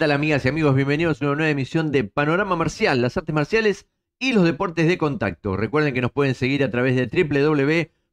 tal amigas y amigos? Bienvenidos a una nueva emisión de Panorama Marcial, las artes marciales y los deportes de contacto. Recuerden que nos pueden seguir a través de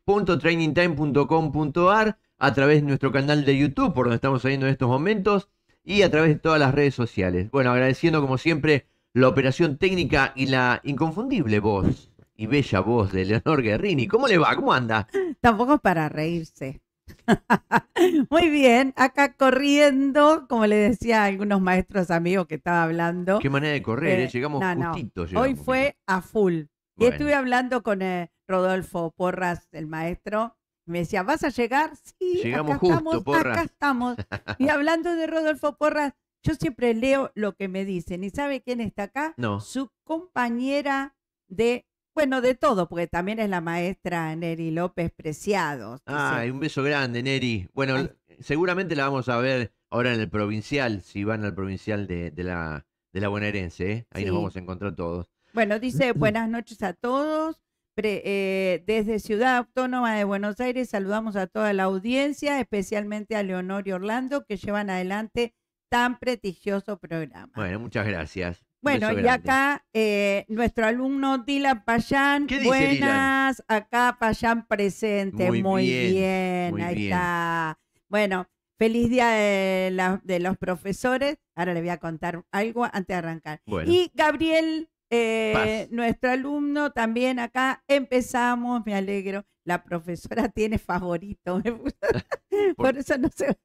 www.trainingtime.com.ar, a través de nuestro canal de YouTube, por donde estamos saliendo en estos momentos, y a través de todas las redes sociales. Bueno, agradeciendo como siempre la operación técnica y la inconfundible voz y bella voz de Leonor Guerrini. ¿Cómo le va? ¿Cómo anda? Tampoco es para reírse. Muy bien, acá corriendo, como le decía a algunos maestros amigos que estaba hablando. Qué manera de correr, eh, ¿eh? llegamos justito, Hoy fue a full. Y estuve hablando con eh, Rodolfo Porras, el maestro. Me decía, ¿vas a llegar? Sí, acá estamos, acá estamos. Y hablando de Rodolfo Porras, yo siempre leo lo que me dicen. ¿Y sabe quién está acá? No. Su compañera de bueno, de todo, porque también es la maestra Neri López Preciados. Ah, un beso grande, Neri. Bueno, seguramente la vamos a ver ahora en el provincial, si van al provincial de, la, de la bonaerense. ¿eh? Ahí nos vamos a encontrar todos. Bueno, dice buenas noches a todos. Eh, desde Ciudad Autónoma de Buenos Aires saludamos a toda la audiencia, especialmente a Leonor y Orlando, que llevan adelante tan prestigioso programa. Bueno, muchas gracias. Bueno, y acá eh, nuestro alumno Dylan Payán, buenas, acá Payán presente, muy, bien, ahí está. Bueno, feliz día de, los profesores, ahora le voy a contar algo antes de arrancar. Y Gabriel, eh, nuestro alumno también acá, empezamos, me alegro, la profesora tiene favorito, por, por eso no sé,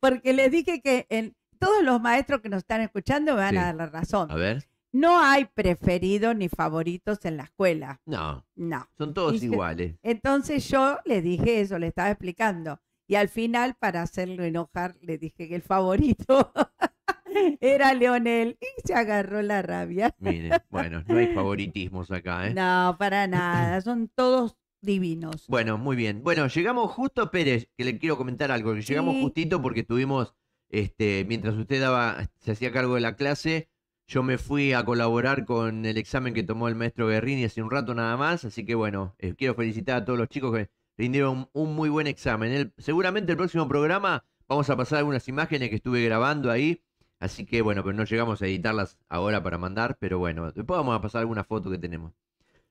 porque les dije que en todos los maestros que nos están escuchando me van a dar la razón. A ver. No hay preferidos ni favoritos en la escuela. No. No. Son todos iguales. Entonces yo le dije eso, le estaba explicando. Y al final, para hacerlo enojar, le dije que el favorito era Leonel y se agarró la rabia. Mire, bueno, no hay favoritismos acá, ¿eh? No, para nada. Son todos divinos. Bueno, muy bien. Bueno, llegamos justo, Pérez, que le quiero comentar algo. Llegamos justito porque tuvimos este, mientras usted daba, se hacía cargo de la clase, yo me fui a colaborar con el examen que tomó el maestro Guerrini hace un rato nada más, así que bueno, eh, quiero felicitar a todos los chicos que rindieron un, muy buen examen. seguramente el próximo programa vamos a pasar algunas imágenes que estuve grabando ahí, así que bueno, pero no llegamos a editarlas ahora para mandar, pero bueno, después vamos a pasar alguna foto que tenemos.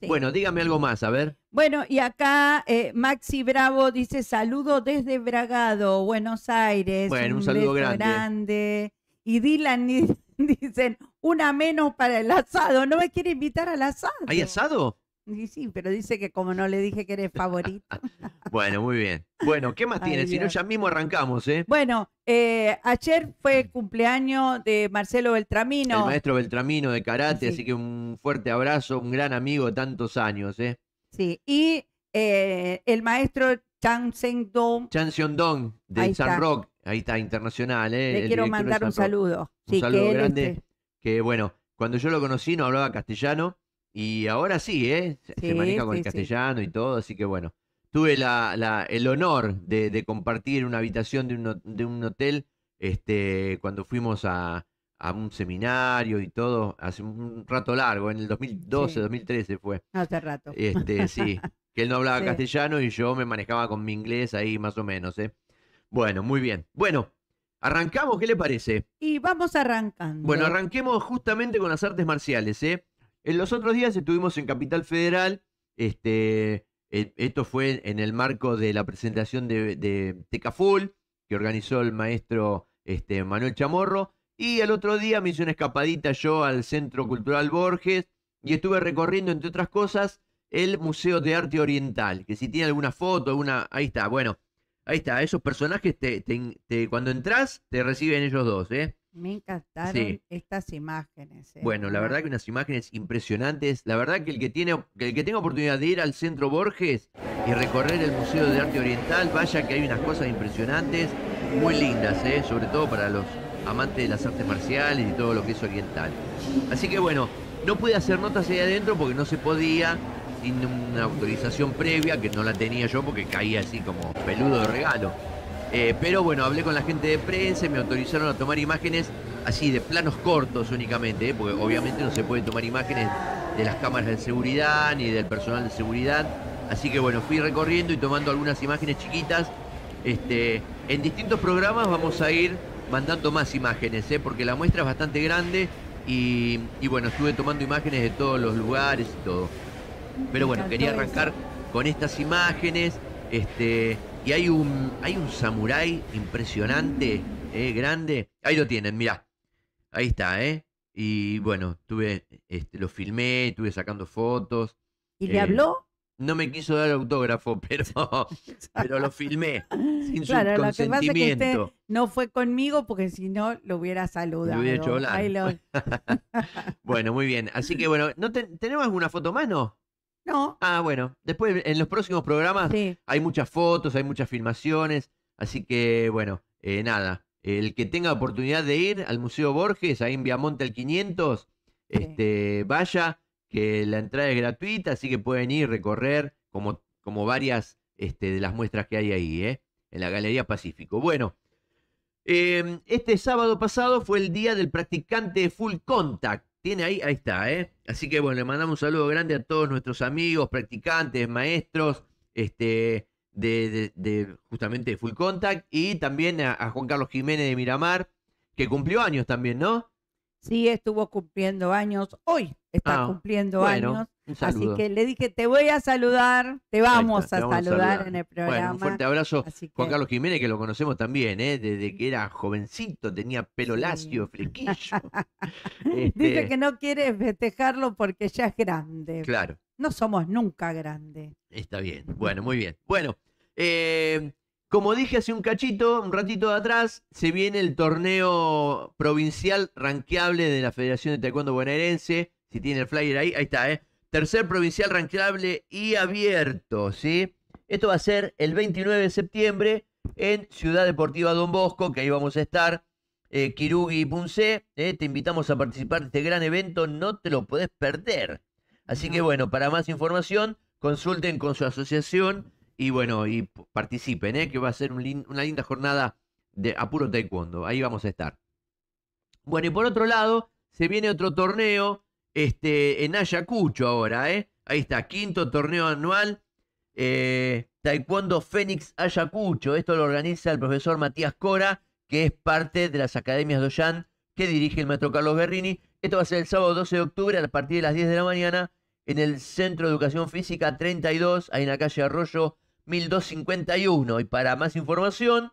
Bueno, dígame algo más, a ver. Bueno, y acá eh, Maxi Bravo dice saludo desde Bragado, Buenos Aires. Bueno, un, saludo grande. Y Dylan dicen, una menos para el asado. ¿No me quiere invitar al asado? ¿Hay asado? Sí, sí, pero dice que como no le dije que eres favorito. bueno, muy bien. Bueno, ¿qué más tienes? Si no, ya mismo arrancamos, ¿eh? Bueno, eh, ayer fue cumpleaños de Marcelo Beltramino. El maestro Beltramino de karate, así que un fuerte abrazo, un gran amigo de tantos años, ¿eh? Sí, y eh, el maestro Chan Seng Dong. Chan Seong Dong, de San Rock. Ahí está, internacional, ¿eh? Le quiero mandar un saludo. Un saludo grande. Que bueno, cuando yo lo conocí no hablaba castellano y ahora sí, ¿eh? Se, maneja con el castellano y todo, así que bueno. Tuve el honor de, compartir una habitación de un, de un hotel este, cuando fuimos a, a, un seminario y todo, hace un rato largo, en el 2012, 2013 fue. Hace rato. Este, sí, que él no hablaba castellano y yo me manejaba con mi inglés ahí más o menos, ¿eh? Bueno, muy bien. Bueno, arrancamos, ¿qué le parece? Y vamos arrancando. Bueno, arranquemos justamente con las artes marciales, ¿eh? En los otros días estuvimos en Capital Federal, este, esto fue en el marco de la presentación de, de Tecaful, que organizó el maestro este, Manuel Chamorro, y el otro día me hice una escapadita yo al Centro Cultural Borges y estuve recorriendo, entre otras cosas, el Museo de Arte Oriental, que si tiene alguna foto, una Ahí está, bueno, ahí está, esos personajes, te, cuando entras, te reciben ellos dos, ¿eh? Me encantaron estas imágenes. ¿eh? Bueno, la verdad que unas imágenes impresionantes. La verdad que el que tiene, el que tenga oportunidad de ir al Centro Borges y recorrer el Museo de Arte Oriental, vaya que hay unas cosas impresionantes, muy lindas, ¿eh? sobre todo para los amantes de las artes marciales y todo lo que es oriental. Así que bueno, no pude hacer notas ahí adentro porque no se podía sin una autorización previa que no la tenía yo porque caía así como peludo de regalo. Eh, pero bueno, hablé con la gente de prensa y me autorizaron a tomar imágenes así de planos cortos únicamente, eh, porque obviamente no se puede tomar imágenes de las cámaras de seguridad ni del personal de seguridad. Así que bueno, fui recorriendo y tomando algunas imágenes chiquitas. Este, en distintos programas vamos a ir mandando más imágenes, eh, porque la muestra es bastante grande y, bueno, estuve tomando imágenes de todos los lugares y todo. Pero bueno, quería arrancar con estas imágenes. Este, y hay un, hay un samurái impresionante, eh, grande. Ahí lo tienen, mirá. Ahí está, ¿eh? Y bueno, tuve, este, lo filmé, estuve sacando fotos. ¿Y le eh, habló? No me quiso dar autógrafo, pero, lo filmé. Sin claro, su lo que este no fue conmigo porque si no lo hubiera saludado. Lo hubiera hecho bueno, muy bien. Así que bueno, ¿no ¿tenemos alguna foto más, no? No. Ah, bueno. Después, en los próximos programas hay muchas fotos, hay muchas filmaciones. Así que, bueno, eh, nada. El que tenga oportunidad de ir al Museo Borges, ahí en Viamonte al 500, este, vaya, que la entrada es gratuita, así que pueden ir, recorrer, como, como varias este, de las muestras que hay ahí, eh, en la Galería Pacífico. Bueno, em, este sábado pasado fue el día del practicante de full contact. Tiene ahí, ahí está, ¿eh? Así que bueno, le mandamos un saludo grande a todos nuestros amigos, practicantes, maestros, este, de, de, de justamente Full Contact, y también a Juan Carlos Jiménez de Miramar, que cumplió años también, ¿no? sí estuvo cumpliendo años, hoy está ah, cumpliendo años. así que le dije, te voy a saludar, te vamos, a, saludar en el programa. un fuerte abrazo, Juan Carlos Jiménez, que lo conocemos también, ¿eh? desde que era jovencito, tenía pelo lacio, flequillo. Este Dice que no quiere festejarlo porque ya es grande. Claro. No somos nunca grandes. Está bien, bueno, muy bien. Bueno, eh, como dije hace un cachito, un ratito de atrás, se viene el torneo provincial ranqueable de la Federación de Taekwondo Bonaerense. Si tiene el flyer ahí, ahí está, ¿eh? Tercer provincial ranqueable y abierto, ¿sí? Esto va a ser el 29 de septiembre en Ciudad Deportiva Don Bosco, que ahí vamos a estar. Eh, Kirugi y Punce, eh. te invitamos a participar de este gran evento, no te lo puedes perder. Así que bueno, para más información, consulten con su asociación y bueno, y participen, ¿eh? que va a ser una linda jornada de apuro taekwondo. Ahí vamos a estar. Bueno, y por otro lado, se viene otro torneo este, en Ayacucho ahora, ¿eh? Ahí está, quinto torneo anual. Eh, taekwondo Fénix Ayacucho. Esto lo organiza el profesor Matías Cora, que es parte de las academias Doyan que dirige el maestro Carlos Berrini. Esto va a ser el sábado 12 de octubre a partir de las 10 de la mañana en el Centro de Educación Física 32, ahí en la calle Arroyo 1251. Y para más información,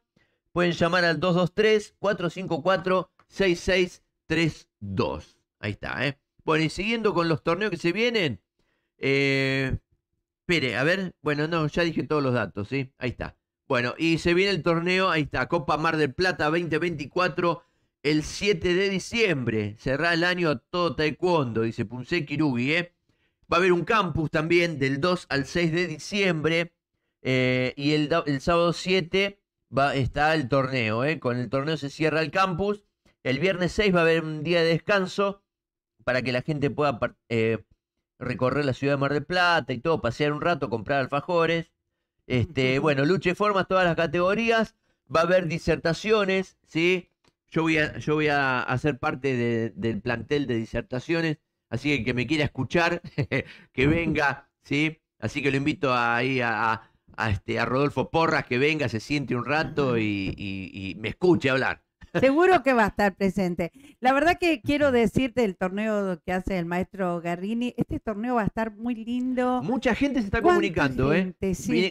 pueden llamar al 223-454-6632. Ahí está, ¿eh? Bueno, y siguiendo con los torneos que se vienen. Eh, espere, a ver. Bueno, no, ya dije todos los datos, ¿sí? Ahí está. Bueno, y se viene el torneo, ahí está, Copa Mar del Plata 2024, el 7 de diciembre. Cerrá el año todo taekwondo, dice Punse Kirugi, ¿eh? Va a haber un campus también del 2 al 6 de diciembre. Eh, y el, sábado 7 va, está el torneo. Eh. Con el torneo se cierra el campus. El viernes 6 va a haber un día de descanso para que la gente pueda eh, recorrer la ciudad de Mar del Plata y todo, pasear un rato, comprar alfajores. Este, bueno, lucha formas, todas las categorías. Va a haber disertaciones, ¿sí? Yo voy a, yo voy a hacer parte del plantel de disertaciones. Así que el que me quiera escuchar, que venga, ¿sí? Así que lo invito ahí a a, este, a Rodolfo Porras que venga, se siente un rato y, me escuche hablar. Seguro que va a estar presente. La verdad que quiero decirte el torneo que hace el maestro Garrini. Este torneo va a estar muy lindo. Mucha gente se está comunicando, ¿eh?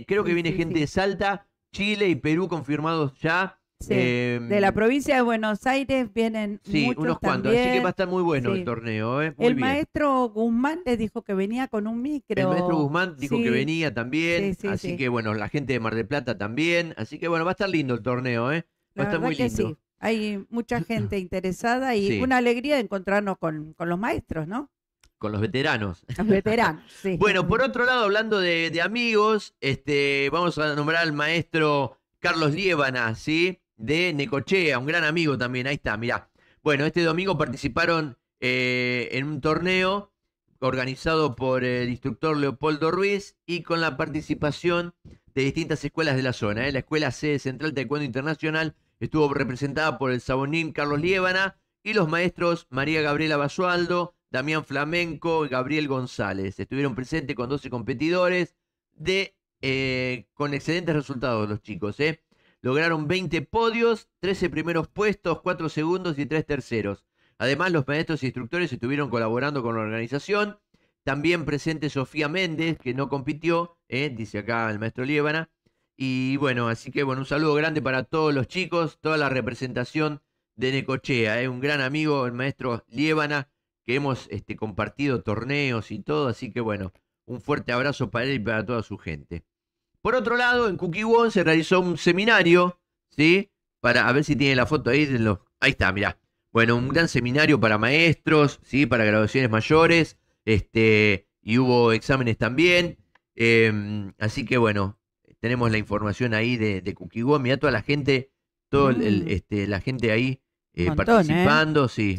creo que viene gente de Salta, Chile y Perú confirmados ya de la em, provincia de Buenos Aires vienen sí, unos cuantos, así que va a estar muy bueno el torneo. ¿eh? el maestro Guzmán les dijo que venía con un micro. El maestro Guzmán dijo que venía también, así que bueno, la gente de Mar del Plata también, así que bueno, va a estar lindo el torneo, ¿eh? va a estar muy lindo. Hay mucha gente interesada y una alegría de encontrarnos con, los maestros, ¿no? con los veteranos. Los veteranos, sí. bueno, por otro lado, hablando de, amigos, este, vamos a nombrar al maestro Carlos Liébana, ¿sí? de Necochea, un gran amigo también, ahí está, mirá. Bueno, este domingo participaron eh, en un torneo organizado por el instructor Leopoldo Ruiz y con la participación de distintas escuelas de la zona. Eh. La escuela C Central Taekwondo Internacional estuvo representada por el sabonín Carlos Liébana y los maestros María Gabriela Basualdo, Damián Flamenco y Gabriel González. Estuvieron presentes con 12 competidores de, eh, con excelentes resultados los chicos. ¿eh? Lograron 20 podios, 13 primeros puestos, 4 segundos y 3 terceros. Además, los maestros e instructores estuvieron colaborando con la organización. También presente Sofía Méndez, que no compitió, ¿eh? dice acá el maestro Liébana. Y bueno, así que bueno, un saludo grande para todos los chicos, toda la representación de Necochea. ¿eh? un gran amigo, el maestro Liébana, que hemos este, compartido torneos y todo. Así que bueno, un fuerte abrazo para él y para toda su gente. Por otro lado, en Kukiwon se realizó un seminario, ¿sí? Para, a ver si tiene la foto ahí. los... ahí está, mirá. Bueno, un gran seminario para maestros, ¿sí? Para graduaciones mayores. Este, y hubo exámenes también. Em, así que bueno, tenemos la información ahí de, de Kukiwon. Mirá toda la gente, toda mm. este, la gente ahí eh, ¿eh? participando, sí.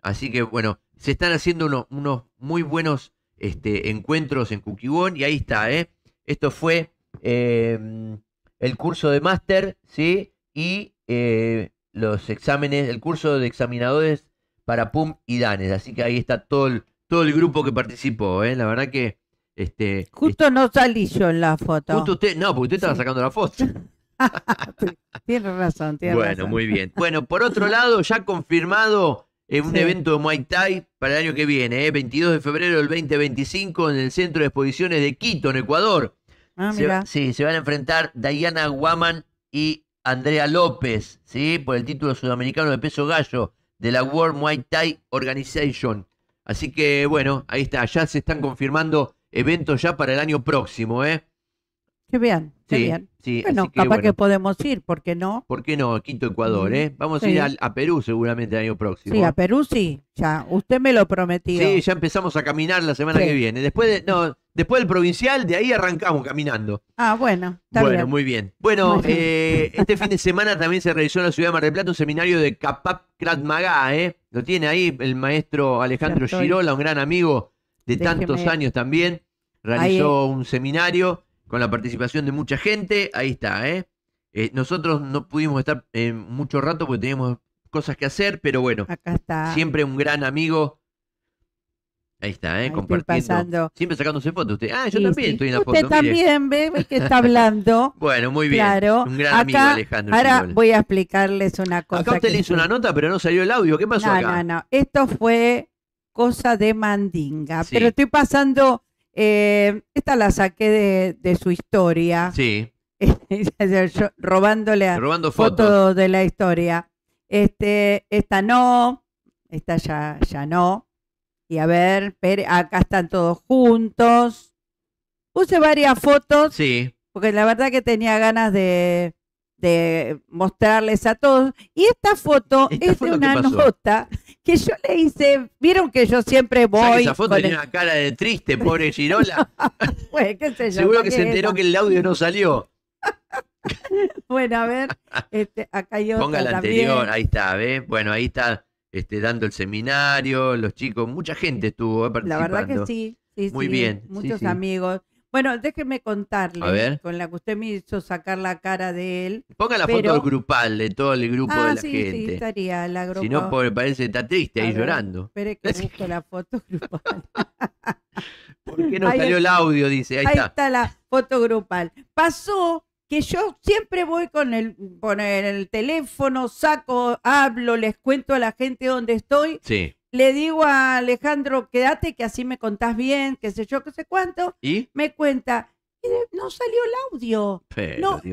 Así que bueno, se están haciendo unos, unos muy buenos este, encuentros en Kukiwon y ahí está, ¿eh? Esto fue Em, el curso de máster, ¿sí? Y eh, los exámenes, el curso de examinadores para PUM y DANES. Así que ahí está todo el, todo el grupo que participó, ¿eh? La verdad que... Este, justo no salí yo en la foto. Justo usted, no, porque usted estaba sacando la foto. tiene razón, tiene bueno, razón. Bueno, muy bien. Bueno, por otro lado, ya confirmado en eh, un evento de Muay Thai para el año que viene, 22 ¿eh? de febrero del 2025 en el Centro de Exposiciones de Quito, en Ecuador. Ah, sí, se van a enfrentar Diana Guaman y Andrea López, ¿sí? Por el título sudamericano de peso gallo de la World Muay Thai Organization. Así que bueno, ahí está, ya se están confirmando eventos ya para el año próximo, ¿eh? Qué bien, qué sí, bueno, capaz que podemos ir, ¿por qué no? ¿Por qué no? Quinto Ecuador, ¿eh? Vamos a ir a, Perú seguramente el año próximo. Sí, a ¿eh? Perú sí, ya, usted me lo prometió. Sí, ya empezamos a caminar la semana que viene. Después de, no, Después del provincial, de ahí arrancamos caminando. Ah, bueno. bueno, muy bien. Bueno, eh, este fin de semana también se realizó en la ciudad de Mar del Plata un seminario de Capap Krat ¿eh? Lo tiene ahí el maestro Alejandro Girola, un gran amigo de tantos años también. Realizó un seminario con la participación de mucha gente. Ahí está, ¿eh? eh nosotros no pudimos estar eh, mucho rato porque teníamos cosas que hacer, pero bueno. Acá está. Siempre un gran amigo Ahí está, ¿eh? compartiendo. Siempre sacándose fotos usted. Ah, yo también estoy en la foto. Usted también ve que está hablando. bueno, muy bien. Un gran amigo Alejandro. Ahora voy a explicarles una cosa. Acá usted le hizo una nota, pero no salió el audio. ¿Qué pasó no, acá? No, no, Esto fue cosa de mandinga. Pero estoy pasando... Eh, esta la saqué de, de su historia. Sí. robándole a Robando fotos. fotos de la historia. Este, esta no, esta ya, ya no. Y a ver, acá están todos juntos. Puse varias fotos. Sí. Porque la verdad que tenía ganas de, mostrarles a todos. Y esta foto es de una nota que yo le hice. Vieron que yo siempre voy. esa foto tenía una cara de triste, pobre Girola. pues, ¿qué sé yo, Seguro que se enteró que el audio no salió. bueno, a ver, este, acá yo. Ponga la anterior, ahí está, ¿ves? Bueno, ahí está este, dando el seminario, los chicos, mucha gente estuvo participando. Eh, la verdad que sí, sí muy sí, bien. Muchos amigos. Bueno, déjeme contarle, con la que usted me hizo sacar la cara de él. Ponga la foto grupal de todo el grupo ah, de la gente. Sí, estaría la grupo. Si no, parece que está triste ahí llorando. Espere que busco la foto grupal. ¿Por qué no salió el audio? Dice, ahí, ahí está la foto grupal. Pasó que yo siempre voy con el, el teléfono, saco, hablo, les cuento a la gente dónde estoy. Le digo a Alejandro, quédate que así me contás bien, qué sé yo, qué sé cuánto. ¿Y? Me cuenta, no salió el audio.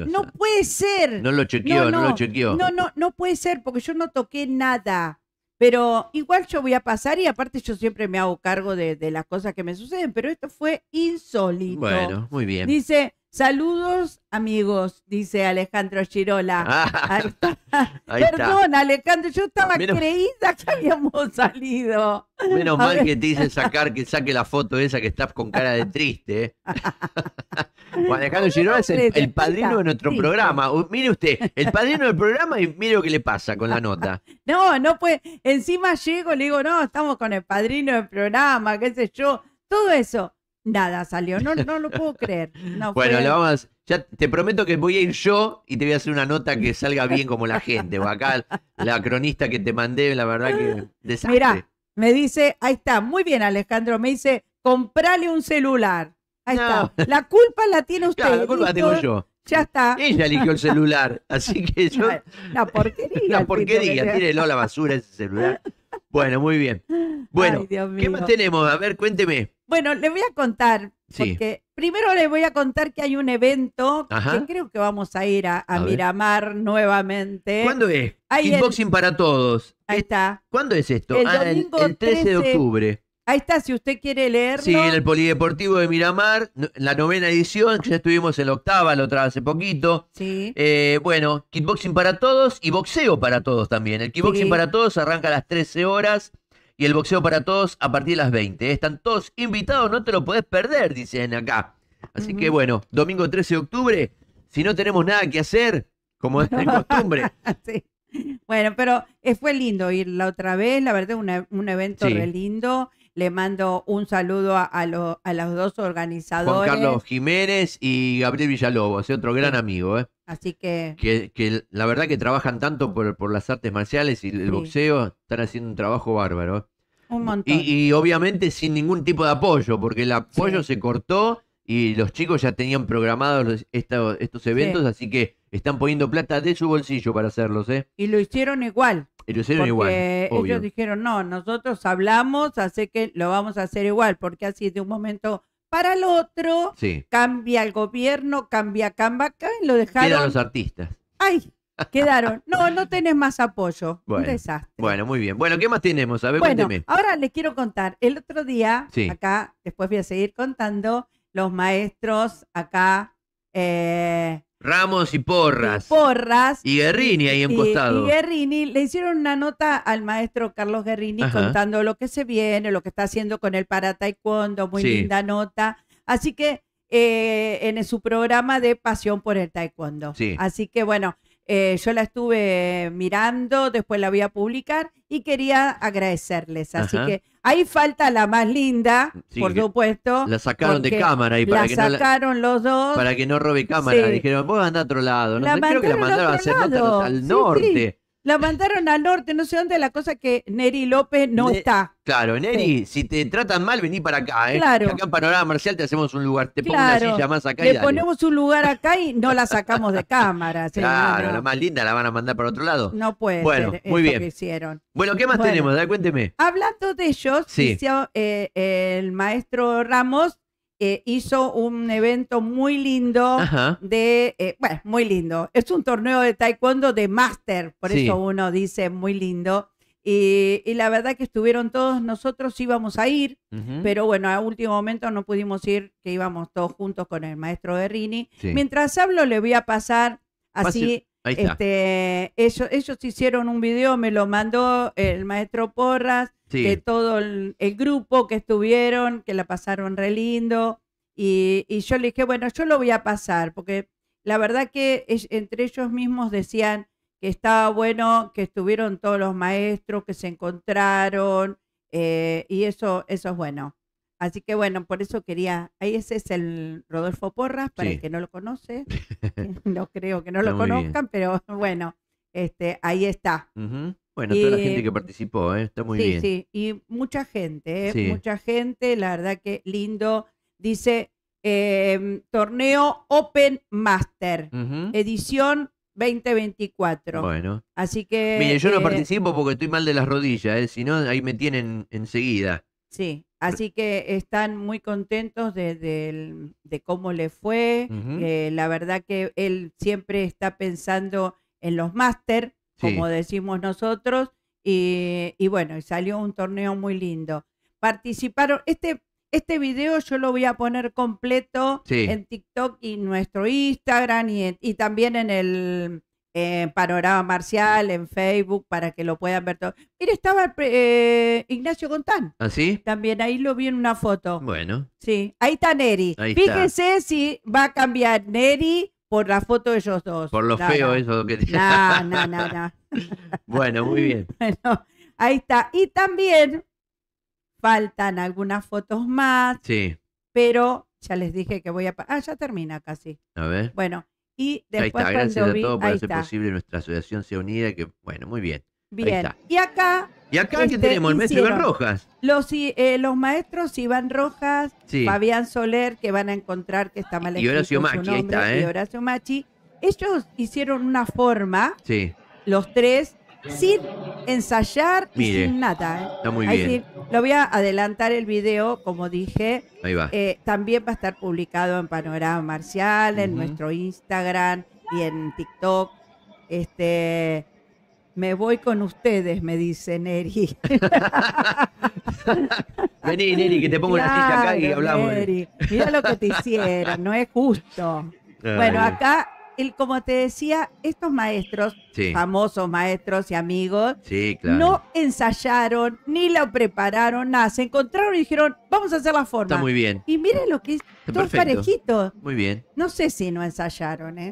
no, puede ser. No lo chequeó, no, lo chequeó. No, no, no puede ser porque yo no toqué nada. Pero igual yo voy a pasar y aparte yo siempre me hago cargo de, de las cosas que me suceden, pero esto fue insólito. Bueno, muy bien. Dice, Saludos, amigos, dice Alejandro Girola. Ah, Alejandro, yo estaba creída que habíamos salido. Menos mal que te dicen sacar, que saque la foto esa que estás con cara de triste. ¿eh? Alejandro Girola es el, padrino de nuestro programa. mire usted, el padrino del programa y mire lo que le pasa con la nota. No, no pues, encima llego, le digo, no, estamos con el padrino del programa, qué sé yo, todo eso. Nada salió, no, no lo puedo creer. bueno, vamos ya te prometo que voy a ir yo y te voy a hacer una nota que salga bien como la gente. O acá la cronista que te mandé, la verdad que desastre. Mirá, me dice, ahí está, muy bien Alejandro, me dice, comprale un celular. Ahí está. La culpa la tiene usted. la culpa la tengo yo. Ya está. Ella eligió el celular, así que yo. La porquería. La porquería, a la basura ese celular. Bueno, muy bien. Bueno, ¿qué más tenemos? A ver, cuénteme. Bueno, le voy a contar, porque primero les voy a contar que hay un evento que creo que vamos a ir a, Miramar nuevamente. ¿Cuándo es? Hay Kickboxing para todos. Ahí está. ¿Cuándo es esto? El, ah, el, 13, de octubre. Ahí está, si usted quiere leerlo. Sí, en el Polideportivo de Miramar, la novena edición, ya estuvimos en la octava, la otra hace poquito. Sí. Eh, bueno, kickboxing para todos y boxeo para todos también. El kickboxing para todos arranca a las 13 horas y el boxeo para todos a partir de las 20. ¿eh? Están todos invitados, no te lo podés perder, dicen acá. Así que bueno, domingo 13 de octubre, si no tenemos nada que hacer, como es de costumbre. Bueno, pero eh, fue lindo ir la otra vez, la verdad, un evento re lindo. Le mando un saludo a, los dos organizadores. Juan Carlos Jiménez y Gabriel Villalobos, ¿eh? otro gran amigo. Así que... que... la verdad que trabajan tanto por, por las artes marciales y el boxeo, están haciendo un trabajo bárbaro. Y, obviamente sin ningún tipo de apoyo, porque el apoyo se cortó y los chicos ya tenían programados estos eventos, así que están poniendo plata de su bolsillo para hacerlos, ¿eh? Y lo hicieron igual. Y lo hicieron igual. Ellos dijeron, no, nosotros hablamos, así que lo vamos a hacer igual, porque así de un momento para el otro, cambia el gobierno, cambia Canva, y lo dejaron. Quedan los artistas. Ay, Quedaron. No, no tenés más apoyo. Un desastre. Bueno, muy bien. Bueno, ¿qué más tenemos? A ver, Ahora les quiero contar. El otro día, acá, después voy a seguir contando, los maestros acá. Eh, Ramos y Porras. Porras. Y Guerrini ahí en costado. Y Guerrini le hicieron una nota al maestro Carlos Guerrini contando lo que se viene, lo que está haciendo con el para taekwondo. Muy linda nota. Así que eh, en su programa de Pasión por el Taekwondo. Sí. Así que bueno, eh, yo la estuve mirando, después la voy a publicar y quería agradecerles. Así que ahí falta la más linda, por supuesto. La sacaron de cámara y para la que sacaron no los dos. Para que no robe cámara. Dijeron, vos andar a otro lado. No creo que la mandaron a hacer al norte. La mandaron al norte, no sé dónde, la cosa que Neri López no está. Claro, Neri, si te tratan mal, vení para acá, ¿eh? Claro. acá en Panorama Marcial te hacemos un lugar, te pongo una silla más acá. ponemos un lugar acá y no la sacamos de cámara. Claro, la más linda la van a mandar para otro lado. No puede bueno, muy bien. Bueno, ¿qué más tenemos? Dale, cuénteme. Hablando de ellos, eh, el maestro Ramos eh, hizo un evento muy lindo de, eh, bueno, muy lindo. Es un torneo de taekwondo de máster, por eso uno dice muy lindo. Y, la verdad que estuvieron todos, nosotros íbamos a ir, pero bueno, a último momento no pudimos ir, que íbamos todos juntos con el maestro de Rini, Mientras hablo, le voy a pasar así este, ellos, ellos hicieron un video, me lo mandó el maestro Porras, de todo el, grupo que estuvieron, que la pasaron re lindo. Y, y, yo le dije, bueno, yo lo voy a pasar, porque la verdad que entre ellos mismos decían que estaba bueno, que estuvieron todos los maestros, que se encontraron, eh, y eso, eso es bueno. Así que bueno, por eso quería, ahí ese es el Rodolfo Porras, para el que no lo conoce, no creo que no lo conozcan, pero bueno, este, ahí está. Bueno, toda la gente que mm, participó, ¿eh? está muy bien. Sí, y mucha gente, ¿eh? mucha gente, la verdad que lindo. Dice, em, torneo Open Master, edición 2024. Bueno. Así que... Mire, yo no eh, participo porque estoy mal de las rodillas, si no, ahí me tienen enseguida. Sí, Así que están muy contentos de, cómo le fue. Eh, la verdad que él siempre está pensando en los máster, como decimos nosotros, y, y, bueno, salió un torneo muy lindo. Participaron, este, este video yo lo voy a poner completo en TikTok y nuestro Instagram y también en el, Panorama Marcial, en Facebook, para que lo puedan ver todo. Mira estaba eh, Ignacio Contán. ¿Ah, sí? También ahí lo vi en una foto. Bueno. Sí, ahí está Neri. Fíjense si va a cambiar Neri por la foto de ellos dos. Por lo feo eso que dice. No, no, no, no. bueno, muy bien. Bueno, ahí está. Y también faltan algunas fotos más. Sí. Pero ya les dije que voy a... Ah, ya termina casi. A ver. Bueno, y después ahí está, gracias a todos por hacer posible nuestra asociación se unida, que bueno, muy bien. Bien. Y acá. Y acá este, tenemos el maestro Iván Rojas. Eh, los, maestros Iván Rojas, Fabián Soler, que van a encontrar que está mal hecho Y Horacio Machi, está, ¿eh? Y Horacio Machi. Ellos hicieron una forma, sí. los tres, sin ensayar y sin nata. ¿eh? Está muy bien. lo voy a adelantar el video, como dije. Ahí va. Eh, también va a estar publicado en Panorama Marcial, en nuestro Instagram y en TikTok. Este, me voy con ustedes, me dice Neri. Vení, Neri, que te pongo la una silla acá y hablamos. mira lo que te hicieron, no es justo. Bueno, acá como te decía, estos maestros, famosos maestros y amigos, no ensayaron ni lo prepararon, nada. Se encontraron y dijeron, vamos a hacer la forma. Está muy bien. Y miren lo que hizo, todos parejitos. Muy bien. No sé si no ensayaron, ¿eh?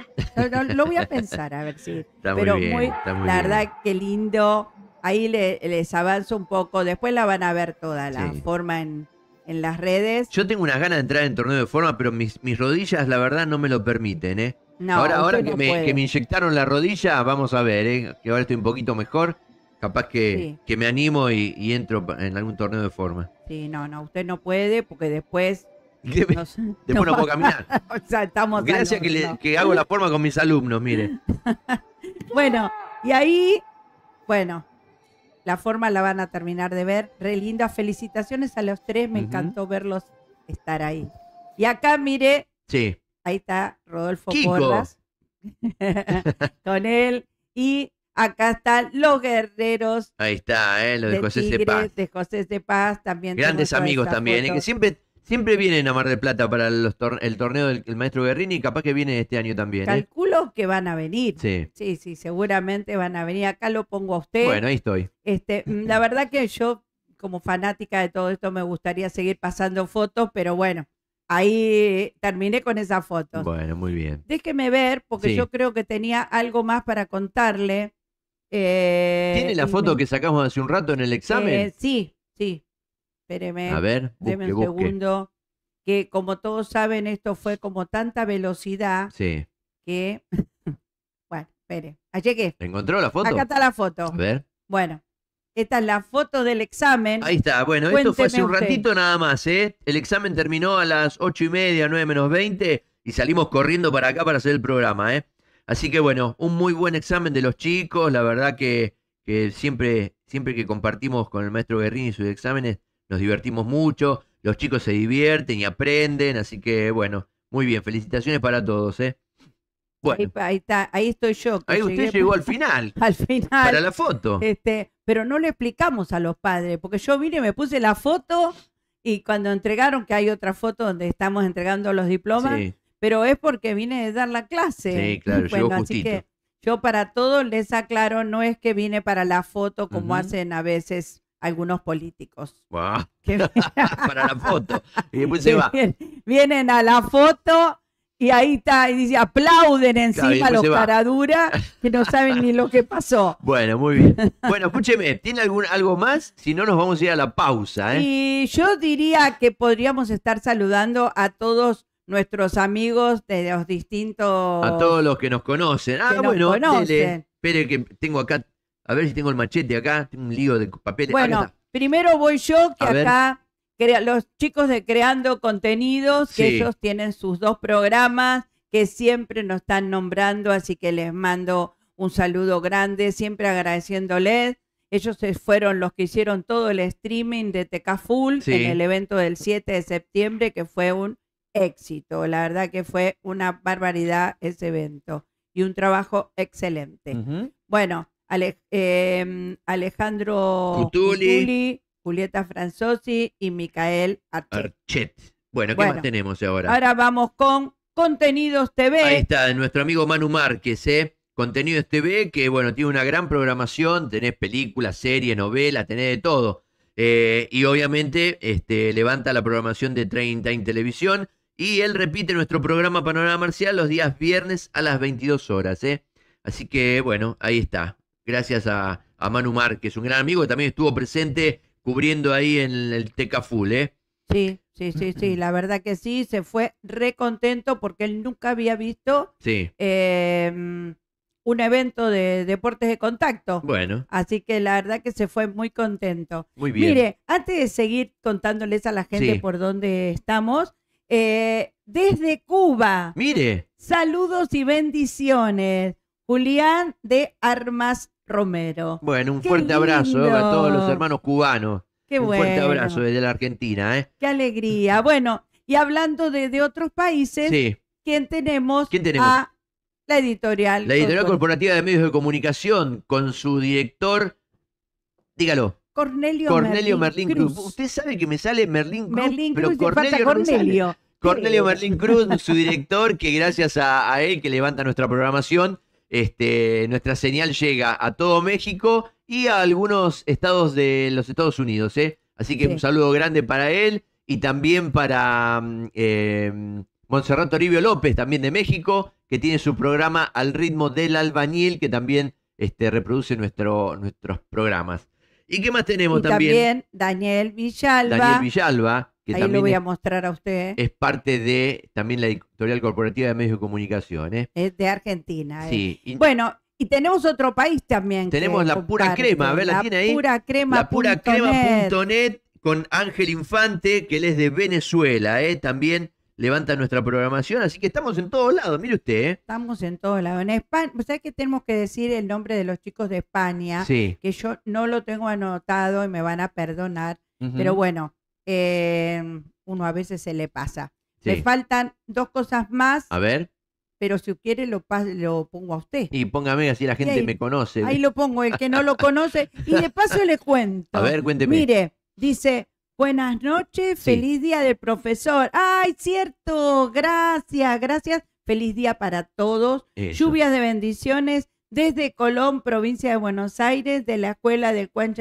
lo, voy a pensar, a ver si. Está Pero muy bien, la verdad, qué lindo. Ahí les avanzo un poco. Después la van a ver toda la forma en, en las redes. Yo tengo unas ganas de entrar en torneo de forma, pero mis, mis rodillas, la verdad, no me lo permiten, ¿eh? ahora que, me, inyectaron la rodilla, vamos a ver, ¿eh? que ahora estoy un poquito mejor. Capaz que, que me animo y, entro en algún torneo de forma. Sí, no, no, usted no puede porque después. después no, puedo caminar. Gracias que, hago la forma con mis alumnos, mire. bueno, y ahí, bueno, la forma la van a terminar de ver. Re linda. Felicitaciones a los tres. Me encantó verlos estar ahí. Y acá, mire. Sí. Ahí está Rodolfo Porras. con él. Y acá están los guerreros. Ahí está, ¿eh? los de, José de Paz. De José de Paz también. Grandes amigos también, ¿eh? que siempre Siempre vienen a Mar del Plata para el torneo del maestro Guerrini y capaz que viene este año también. ¿eh? Calculo que van a venir. Sí. sí. Sí, seguramente van a venir. Acá lo pongo a usted. Bueno, ahí estoy. Este, la verdad que yo, como fanática de todo esto, me gustaría seguir pasando fotos, pero bueno, Ahí terminé con esa foto. Bueno, muy bien. Déjeme ver, porque yo creo que tenía algo más para contarle. Eh, ¿Tiene la foto que sacamos hace un rato en el examen? Eh, sí, sí. Espéreme. A ver, busque, un segundo. Que como todos saben, esto fue como tanta velocidad sí. que. bueno, espere. ¿A llegué. ¿Encontró la foto? Acá está la foto. A ver. Bueno, esta es la foto del examen. Ahí está, bueno, esto fue hace un ratito nada más, ¿eh? El examen terminó a las ocho y media, nueve menos veinte, y salimos corriendo para acá para hacer el programa, ¿eh? Así que bueno, un muy buen examen de los chicos, la verdad que, que siempre, siempre que compartimos con el maestro Guerrini sus exámenes, nos divertimos mucho, los chicos se divierten y aprenden, así que bueno, muy bien, felicitaciones para todos, ¿eh? Ahí, está, ahí estoy yo. Ahí usted llegó al final. Al final. Para la foto. Este, pero no le explicamos a los padres, porque yo vine, y me puse la foto y cuando entregaron, que hay otra foto donde estamos entregando los diplomas, pero es porque vine de dar la clase. Sí, claro, llegó así justito. que yo para todos les aclaro, no es que vine para la foto como hacen a veces algunos políticos. para la foto. Y después se va. vienen a la foto y ahí está, y dice, aplauden encima los paraduras que no saben ni lo que pasó. Bueno, muy bien. Bueno, escúcheme, ¿tiene algún, algo más? Si no, nos vamos a ir a la pausa. ¿eh? Y yo diría que podríamos estar saludando a todos nuestros amigos de los distintos... A todos los que nos conocen. Ah, que bueno, espere que tengo acá, a ver si tengo el machete acá, tengo un lío de papel. Bueno, primero voy yo, que acá los chicos de Creando Contenidos, que ellos tienen sus dos programas que siempre nos están nombrando, así que les mando un saludo grande, siempre agradeciéndoles. Ellos fueron los que hicieron todo el streaming de TK Full en el evento del 7 de septiembre, que fue un éxito. La verdad que fue una barbaridad ese evento y un trabajo excelente. Bueno, em, Alejandro Cutuli, Julieta Franzosi y Micael Archet. Bueno, ¿qué más tenemos ahora? Ahora vamos con Contenidos TV. Ahí está, nuestro amigo Manu Márquez, ¿eh? Contenidos TV, que bueno, tiene una gran programación, tenés películas, series, novelas, tenés de todo. Eh, y obviamente este, levanta la programación de 30 en Televisión. Y él repite nuestro programa Panorama Marcial los días viernes a las 22 horas. ¿eh? Así que bueno, ahí está. Gracias a, a Manu Márquez, un gran amigo que también estuvo presente cubriendo ahí en el Tecaful, ¿eh? Sí, sí, sí, sí, mm. la verdad que sí, se fue recontento porque él nunca había visto em, un evento de deportes de contacto. Bueno. Así que la verdad que se fue muy contento. Muy bien. Mire, antes de seguir contándoles a la gente por dónde estamos, eh, desde Cuba. Mire. Saludos y bendiciones. Julián de Armas Romero. Bueno, un fuerte abrazo eh, a todos los hermanos cubanos. Qué un fuerte abrazo desde la Argentina. ¿eh? Qué alegría. Bueno, y hablando de, otros países, ¿quién, tenemos ¿quién tenemos? la editorial. La editorial corporativa de medios de comunicación con su director, dígalo. Cornelio, Cornelio Merlín, Cruz. Usted sabe que me sale Merlín Cruz, pero Cornelio, Cornelio. Merlín Cruz, su director, que gracias a él que levanta nuestra programación, este, nuestra señal llega a todo México y a algunos estados de los Estados Unidos. ¿eh? Así que un saludo grande para él y también para mm, eh, Monserrat Toribio López, también de México, que tiene su programa Al ritmo del albañil, que también este, reproduce nuestros programas. ¿Y qué más tenemos también? También Daniel Villalba. Daniel Villalba Ahí lo voy a mostrar a usted. ¿eh? Es parte de también la editorial corporativa de medios de comunicación. ¿eh? Es de Argentina. ¿eh? Sí. bueno, y tenemos otro país también. Tenemos la pura crema, a ver, la, tiene ahí. Pura crema. La pura crema.net con Ángel Infante, que él es de Venezuela, ¿eh? también levanta nuestra programación, así que estamos en todos lados, mire usted. ¿eh? Estamos en todos lados. En España, ¿sabes qué tenemos que decir el nombre de los chicos de España? Sí. Que yo no lo tengo anotado y me van a perdonar, pero bueno, Em, uno a veces se le pasa. Le faltan dos cosas más. A ver. Pero si quiere lo, lo pongo a usted. Y póngame así la gente me conoce. Ahí lo pongo, el que no lo conoce. Y de paso le cuento. A ver, cuénteme. Mire, dice, buenas noches, feliz día del profesor. Ay, cierto, gracias, gracias. Feliz día para todos. Lluvias de bendiciones desde Colón, provincia de Buenos Aires, de la escuela de Juan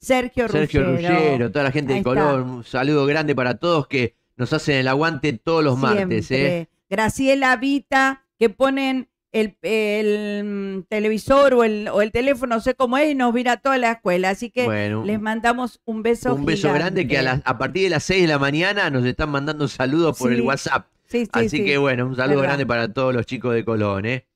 Sergio Ruggiero. Sergio toda la gente de Colón, un saludo grande para todos que nos hacen el aguante todos los martes. ¿eh? Graciela Vita, que ponen el, mm, televisor o el, teléfono, no sé cómo es, y nos mira toda la escuela. Así que les mandamos un beso. Un beso grande que a, partir de las 6 de la mañana nos están mandando saludos por el WhatsApp. Así que bueno, un saludo grande para todos los chicos de Colón. ¿eh?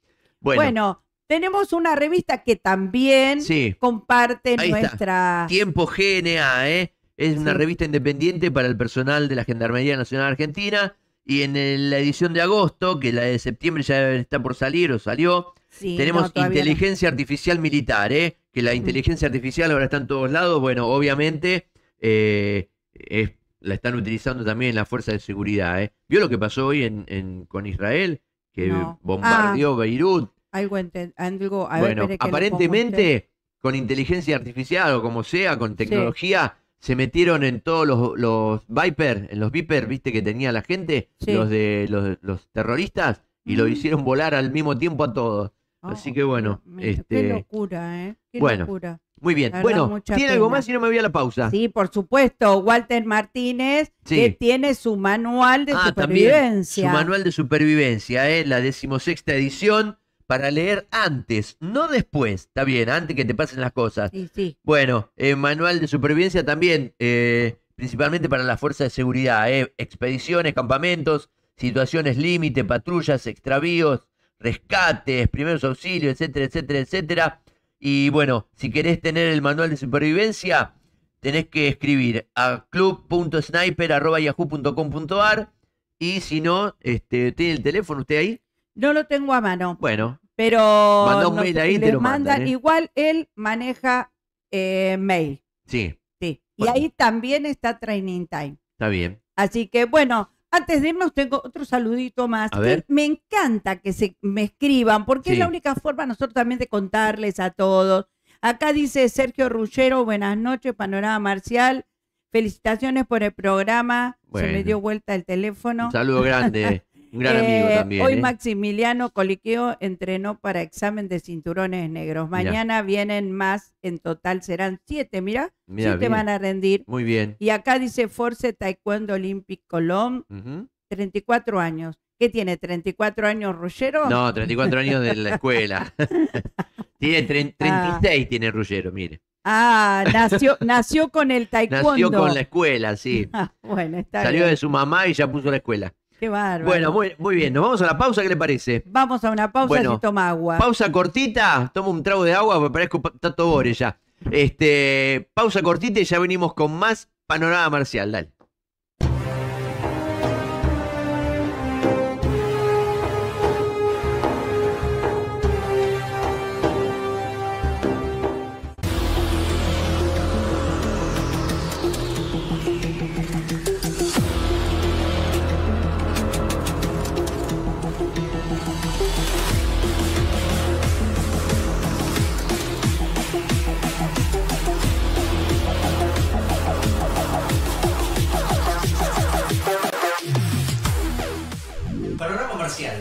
bueno tenemos una revista que también comparte nuestra. Tiempo GNA, ¿eh? Es una revista independiente para el personal de la Gendarmería Nacional Argentina. Y en la edición de agosto, que la de septiembre ya está por salir o salió, tenemos inteligencia artificial militar, ¿eh? Que la mm. inteligencia artificial ahora está en todos lados. Bueno, obviamente eh, la están utilizando también en la fuerza de seguridad, ¿eh? ¿Vio lo que pasó hoy en, con Israel? Que ah. bombardeó Beirut algo, bueno, aparentemente con inteligencia artificial o como sea, con tecnología, se metieron en todos los, los Viper, en los Viper, viste que tenía la gente, los de los, terroristas, y lo mm. hicieron volar al mismo tiempo a todos. Oh, Así que bueno, este... qué locura, ¿eh? bueno, Muy bien. bueno, ¿tiene algo más Si no me voy a la pausa? Sí, por supuesto. Walter Martínez, que tiene su manual de ah, supervivencia. su manual de supervivencia, ¿eh? la decimosexta edición para leer antes, no después. Está bien, antes que te pasen las cosas. Sí, sí. Bueno, eh, manual de supervivencia también, eh, principalmente para las fuerzas de seguridad. Eh, expediciones, campamentos, situaciones límite, patrullas, extravíos, rescates, primeros auxilios, etcétera, etcétera, etcétera. Y bueno, si querés tener el manual de supervivencia, tenés que escribir a club.sniper.yahoo.com.ar y si no, este, ¿tiene el teléfono usted ahí? No lo tengo a mano. Bueno. Pero manda un mail ahí, te lo mandan, ¿eh? Igual él maneja eh, mail. Sí. Sí. Y ahí también está Training Time. Está bien. Así que bueno, antes de irnos tengo otro saludito más. A ver. Me encanta que se me escriban, porque es la única forma nosotros también de contarles a todos. Acá dice Sergio Rullero, buenas noches, Panorama Marcial. Felicitaciones por el programa. Se me dio vuelta el teléfono. saludo grande. Un gran amigo eh, también. Hoy ¿eh? Maximiliano Coliqueo entrenó para examen de cinturones negros. Mañana vienen más, en total serán siete, mira, siete van a rendir. Muy bien. Y acá dice Force Taekwondo Olympic Colón, 34 años. ¿Qué tiene? ¿34 años Rullero? No, 34 años de la escuela. tiene 36 ah. tiene Rullero, mire. Ah, nació, nació con el taekwondo. Nació con la escuela, sí. bueno, está Salió de su mamá y ya puso la escuela. Qué bárbaro. Bueno, muy, bien. Nos vamos a la pausa, ¿qué le parece? Vamos a una pausa y toma agua. Pausa cortita, tomo un trago de agua, me parezco Tato Bore ya. Este, pausa cortita y ya venimos con más panorama marcial. Dale.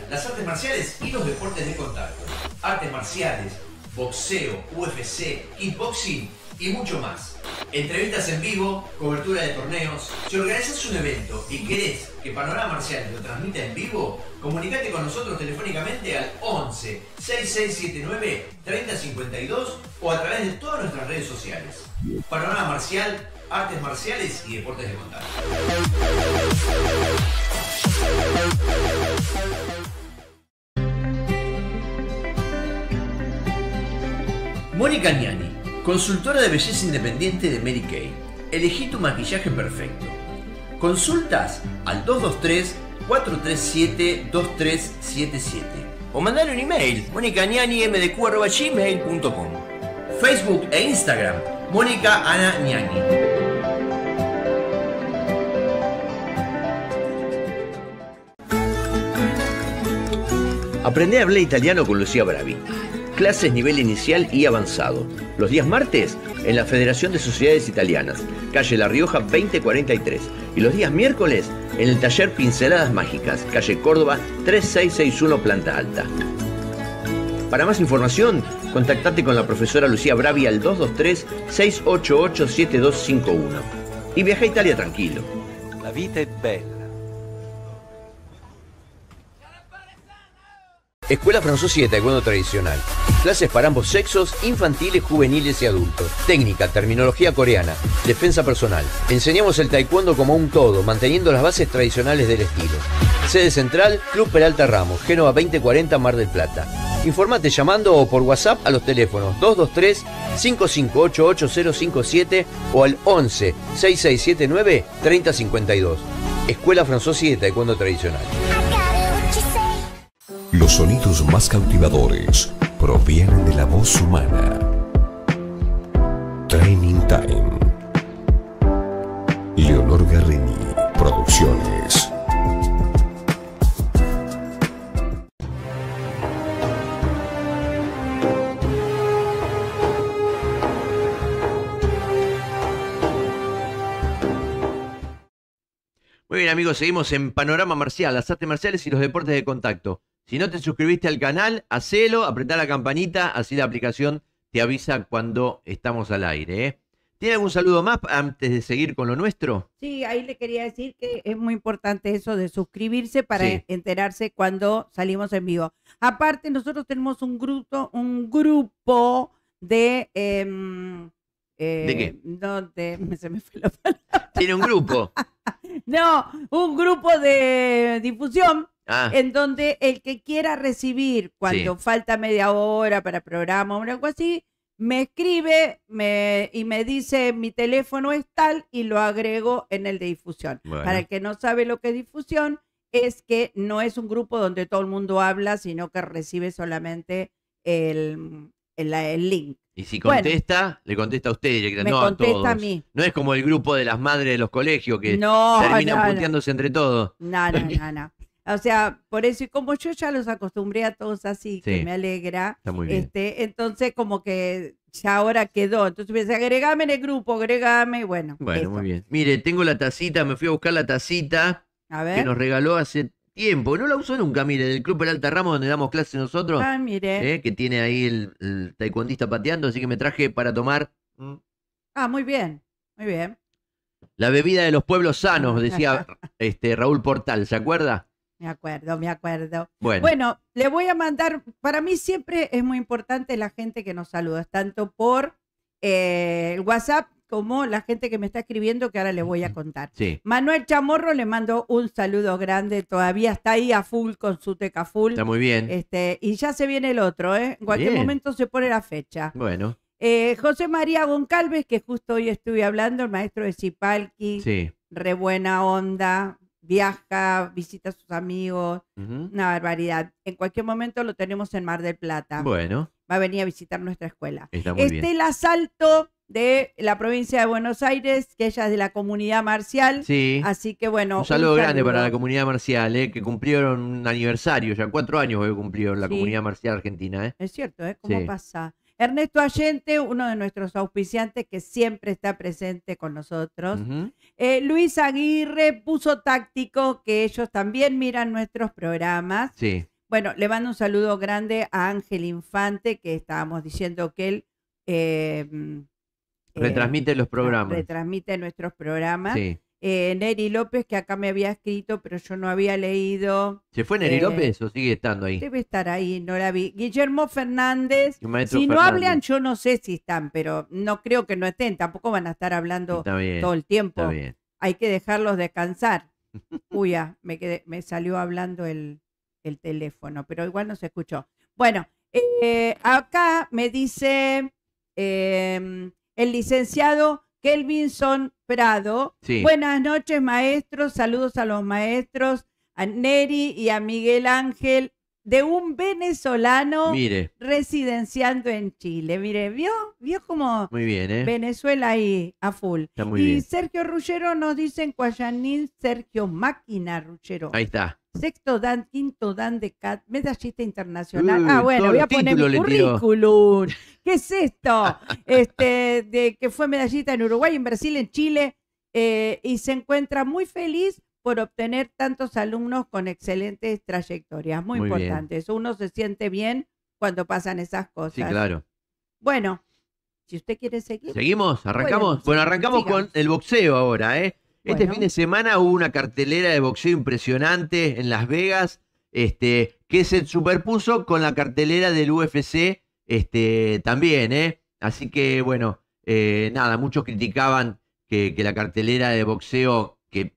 las artes marciales y los deportes de contacto. Artes marciales, boxeo, UFC, kickboxing y mucho más. Entrevistas en vivo, cobertura de torneos. Si organizas un evento y querés que Panorama Marcial lo transmita en vivo, comunícate con nosotros telefónicamente al 11 6679 3052 o a través de todas nuestras redes sociales. Panorama Marcial, artes marciales y deportes de contacto. Mónica Gnani, consultora de belleza independiente de Mary Kay. Elegí tu maquillaje perfecto. Consultas al 223-437-2377 o mandar un email com. Facebook e Instagram Mónica Ana Gnani. Aprende a hablar italiano con Lucía Bravi clases nivel inicial y avanzado. Los días martes en la Federación de Sociedades Italianas, calle La Rioja 2043. Y los días miércoles en el taller Pinceladas Mágicas, calle Córdoba 3661 Planta Alta. Para más información, contactate con la profesora Lucía Bravi al 223-688-7251. Y viaja a Italia tranquilo. La vida es bella. Escuela Francesa Taekwondo Tradicional. Clases para ambos sexos, infantiles, juveniles y adultos. Técnica, terminología coreana, defensa personal. Enseñamos el taekwondo como un todo, manteniendo las bases tradicionales del estilo. Sede Central, Club Peralta Ramos, Génova 2040, Mar del Plata. Informate llamando o por WhatsApp a los teléfonos 223-558-8057 o al 11-6679-3052. Escuela Francesa de Taekwondo Tradicional. Los sonidos más cautivadores provienen de la voz humana. Training Time. Leonor Garrini, Producciones. Muy bien amigos, seguimos en Panorama Marcial, las artes marciales y los deportes de contacto. Si no te suscribiste al canal, hacelo, apretá la campanita, así la aplicación te avisa cuando estamos al aire. ¿eh? ¿Tiene algún saludo más antes de seguir con lo nuestro? Sí, ahí le quería decir que es muy importante eso de suscribirse para enterarse cuando salimos en vivo. Aparte, nosotros tenemos un grupo, un grupo de... Em, eh, ¿De qué? No, se me fue la palabra. Tiene un grupo. no, un grupo de difusión Ah. En donde el que quiera recibir cuando falta media hora para programa o algo así, me escribe me, y me dice mi teléfono es tal y lo agrego en el de difusión. Para el que no sabe lo que es difusión, es que no es un grupo donde todo el mundo habla, sino que recibe solamente el, el, link. Y si contesta, le contesta a usted no contesta a, mí. No es como el grupo de las madres de los colegios que terminan entre todos. No, no, no, no. O sea, por eso, y como yo ya los acostumbré a todos así, que me alegra. Está muy bien. Este, entonces, como que ya ahora quedó. Entonces me agregame en el grupo, agregame, bueno. Bueno, muy bien. Mire, tengo la tacita, me fui a buscar la tacita que nos regaló hace tiempo. No la usó nunca, mire, del Club El Alta Ramos, donde damos clases nosotros. Ah, mire. Eh, que tiene ahí el, el, taekwondista pateando, así que me traje para tomar. Mm. Ah, muy bien, muy bien. La bebida de los pueblos sanos, decía este Raúl Portal, ¿se acuerda? Me acuerdo, me acuerdo. Bueno. le voy a mandar, para mí siempre es muy importante la gente que nos saluda, tanto por eh, el WhatsApp como la gente que me está escribiendo, que ahora le voy a contar. Sí. Manuel Chamorro le mando un saludo grande, todavía está ahí a full con su teca full. Está muy bien. Este, y ya se viene el otro, ¿eh? En cualquier momento se pone la fecha. Bueno. Eh, José María Goncalves, que justo hoy estuve hablando, el maestro de Zipalqui, Sí. Re buena onda, viaja, visita a sus amigos, una barbaridad. En cualquier momento lo tenemos en Mar del Plata. Bueno. Va a venir a visitar nuestra escuela. Está muy el asalto de la provincia de Buenos Aires, que ella es de la comunidad marcial. Sí. Así que bueno. Un saludo, grande para la comunidad marcial, eh, que cumplieron un aniversario, ya cuatro años que cumplieron la comunidad marcial argentina. Eh. Es cierto, ¿eh? ¿Cómo pasa? Ernesto Allende, uno de nuestros auspiciantes que siempre está presente con nosotros. Eh, Luis Aguirre puso táctico que ellos también miran nuestros programas. Sí. Bueno, le mando un saludo grande a Ángel Infante, que estábamos diciendo que él... Eh, mm, eh, retransmite los programas. Retransmite nuestros programas. Sí. Eh, Neri López, que acá me había escrito, pero yo no había leído. ¿Se fue Neri eh, López o sigue estando ahí? Debe estar ahí, no la vi. Guillermo Fernández. Si no hablan, yo no sé si están, pero no creo que no estén. Tampoco van a estar hablando todo el tiempo. Hay que dejarlos descansar. Uy, ya, ah, me, me salió hablando el, teléfono, pero igual no se escuchó. Bueno, eh, acá me dice em, el licenciado Kelvinson Prado. Buenas noches, maestros. Saludos a los maestros, a Neri y a Miguel Ángel, de un venezolano residenciando en Chile. Mire, ¿vio? ¿Vio como ¿eh? Venezuela ahí a full? y Sergio Ruchero nos dice en Cuayanín, Sergio Máquina Ruchero. Ahí está sexto dan, quinto dan de CAT, medallista internacional. ah, bueno, voy a poner mi currículum. ¿Qué es esto? este, de que fue medallista en Uruguay, en Brasil, en Chile, eh, y se encuentra muy feliz por obtener tantos alumnos con excelentes trayectorias. Muy, importante. Eso Uno se siente bien cuando pasan esas cosas. Sí, claro. Bueno, si usted quiere seguir. Seguimos, arrancamos. Bueno, arrancamos con el boxeo ahora, ¿eh? Este fin de semana hubo una cartelera de boxeo impresionante en Las Vegas, este, que se superpuso con la cartelera del UFC este, también, ¿eh? Así que, bueno, eh, nada, muchos criticaban que, la cartelera de boxeo que,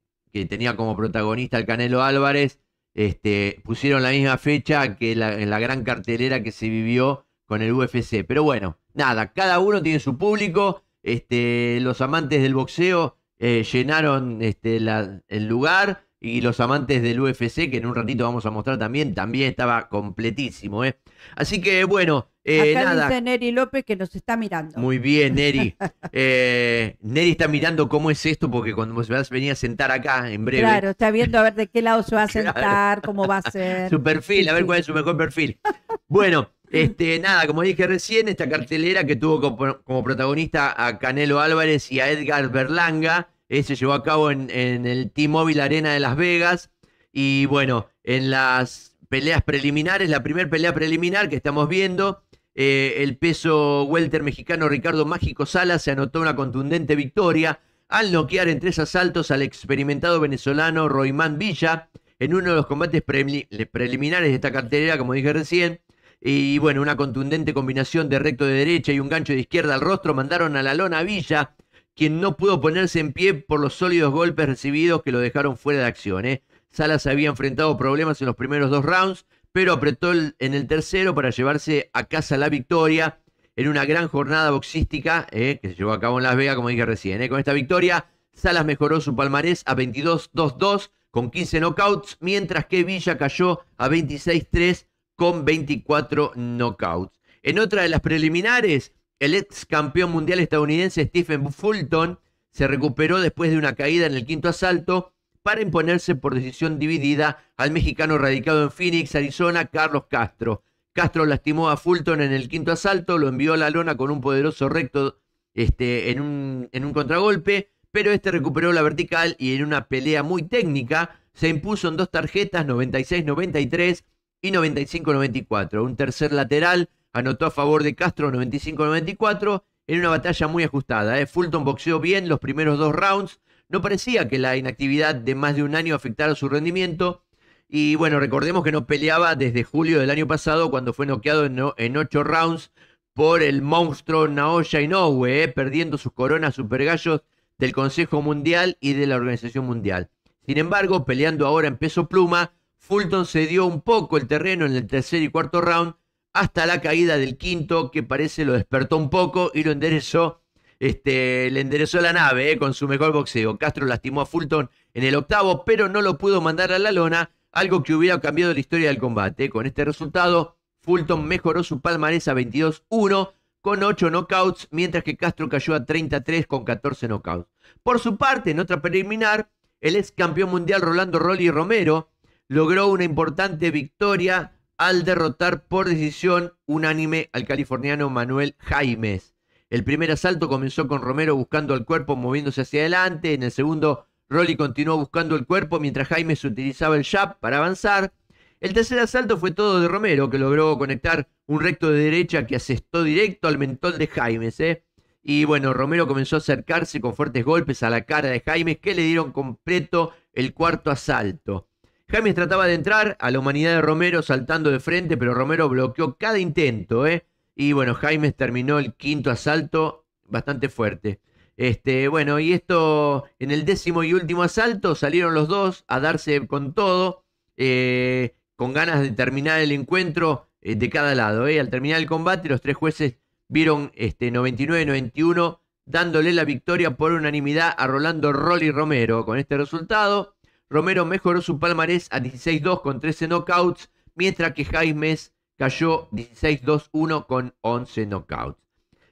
tenía como protagonista el Canelo Álvarez, este, pusieron la misma fecha que la, la gran cartelera que se vivió con el UFC. Pero bueno, nada, cada uno tiene su público. Este, los amantes del boxeo eh, llenaron este, el lugar y los amantes del UFC, que en un ratito vamos a mostrar también, también estaba completísimo. ¿eh? Así que bueno, eh, dice Neri López que nos está mirando. Muy bien, Neri. Eh, Neri está mirando cómo es esto, porque cuando se venía a sentar acá en breve. Claro, está viendo a ver de qué lado se va a sentar, cómo va a ser. Su perfil, a ver cuál es su mejor perfil. Bueno, este, nada, como dije recién, esta cartelera que tuvo como, protagonista a Canelo Álvarez y a Edgar Berlanga, ese eh, se llevó a cabo en, en el T-Mobile Arena de Las Vegas. Y bueno, en las peleas preliminares, la primera pelea preliminar que estamos viendo, eh, el peso welter mexicano Ricardo Mágico Sala se anotó una contundente victoria al noquear en tres asaltos al experimentado venezolano Roimán Villa en uno de los combates preliminares de esta cartelera, como dije recién. Y bueno, una contundente combinación de recto de derecha y un gancho de izquierda al rostro mandaron a la lona Villa, quien no pudo ponerse en pie por los sólidos golpes recibidos que lo dejaron fuera de acción. ¿eh? Salas había enfrentado problemas en los primeros dos rounds, pero apretó en el tercero para llevarse a casa la victoria en una gran jornada boxística ¿eh? que se llevó a cabo en Las Vegas, como dije recién. ¿eh? Con esta victoria, Salas mejoró su palmarés a 22-2-2 con 15 knockouts, mientras que Villa cayó a 26-3 con 24 knockouts. En otra de las preliminares, el ex campeón mundial estadounidense Stephen Fulton se recuperó después de una caída en el quinto asalto para imponerse por decisión dividida al mexicano radicado en Phoenix, Arizona, Carlos Castro. Castro lastimó a Fulton en el quinto asalto, lo envió a la lona con un poderoso recto este, en, un, en un contragolpe, pero este recuperó la vertical y en una pelea muy técnica se impuso en dos tarjetas 96-93 y 95-94. Un tercer lateral anotó a favor de Castro 95-94 en una batalla muy ajustada. ¿eh? Fulton boxeó bien los primeros dos rounds. No parecía que la inactividad de más de un año afectara su rendimiento. Y bueno, recordemos que no peleaba desde julio del año pasado cuando fue noqueado en, ocho rounds por el monstruo Naoya Inoue, ¿eh? perdiendo sus coronas supergallos del Consejo Mundial y de la Organización Mundial. Sin embargo, peleando ahora en peso pluma, Fulton cedió un poco el terreno en el tercer y cuarto round hasta la caída del quinto, que parece lo despertó un poco y lo enderezó, este, le enderezó la nave eh, con su mejor boxeo. Castro lastimó a Fulton en el octavo, pero no lo pudo mandar a la lona, algo que hubiera cambiado la historia del combate. Con este resultado, Fulton mejoró su palmarés a 22-1 con 8 knockouts, mientras que Castro cayó a 33 con 14 knockouts. Por su parte, en otra preliminar, el ex campeón mundial Rolando Rolly Romero logró una importante victoria al derrotar por decisión unánime al californiano Manuel Jaimes. El primer asalto comenzó con Romero buscando el cuerpo moviéndose hacia adelante, en el segundo Rolly continuó buscando el cuerpo mientras Jaimes utilizaba el jab para avanzar. El tercer asalto fue todo de Romero, que logró conectar un recto de derecha que asestó directo al mentón de Jaimes. ¿eh? Y bueno, Romero comenzó a acercarse con fuertes golpes a la cara de Jaimes que le dieron completo el cuarto asalto. James trataba de entrar a la humanidad de Romero saltando de frente, pero Romero bloqueó cada intento, ¿eh? Y bueno, Jaime terminó el quinto asalto bastante fuerte. Este, bueno, y esto en el décimo y último asalto salieron los dos a darse con todo, eh, con ganas de terminar el encuentro eh, de cada lado. ¿eh? Al terminar el combate, los tres jueces vieron este, 99-91 dándole la victoria por unanimidad a Rolando Rolly Romero. Con este resultado, Romero mejoró su palmarés a 16-2 con 13 knockouts, mientras que Jaimes cayó 16-2-1 con 11 knockouts.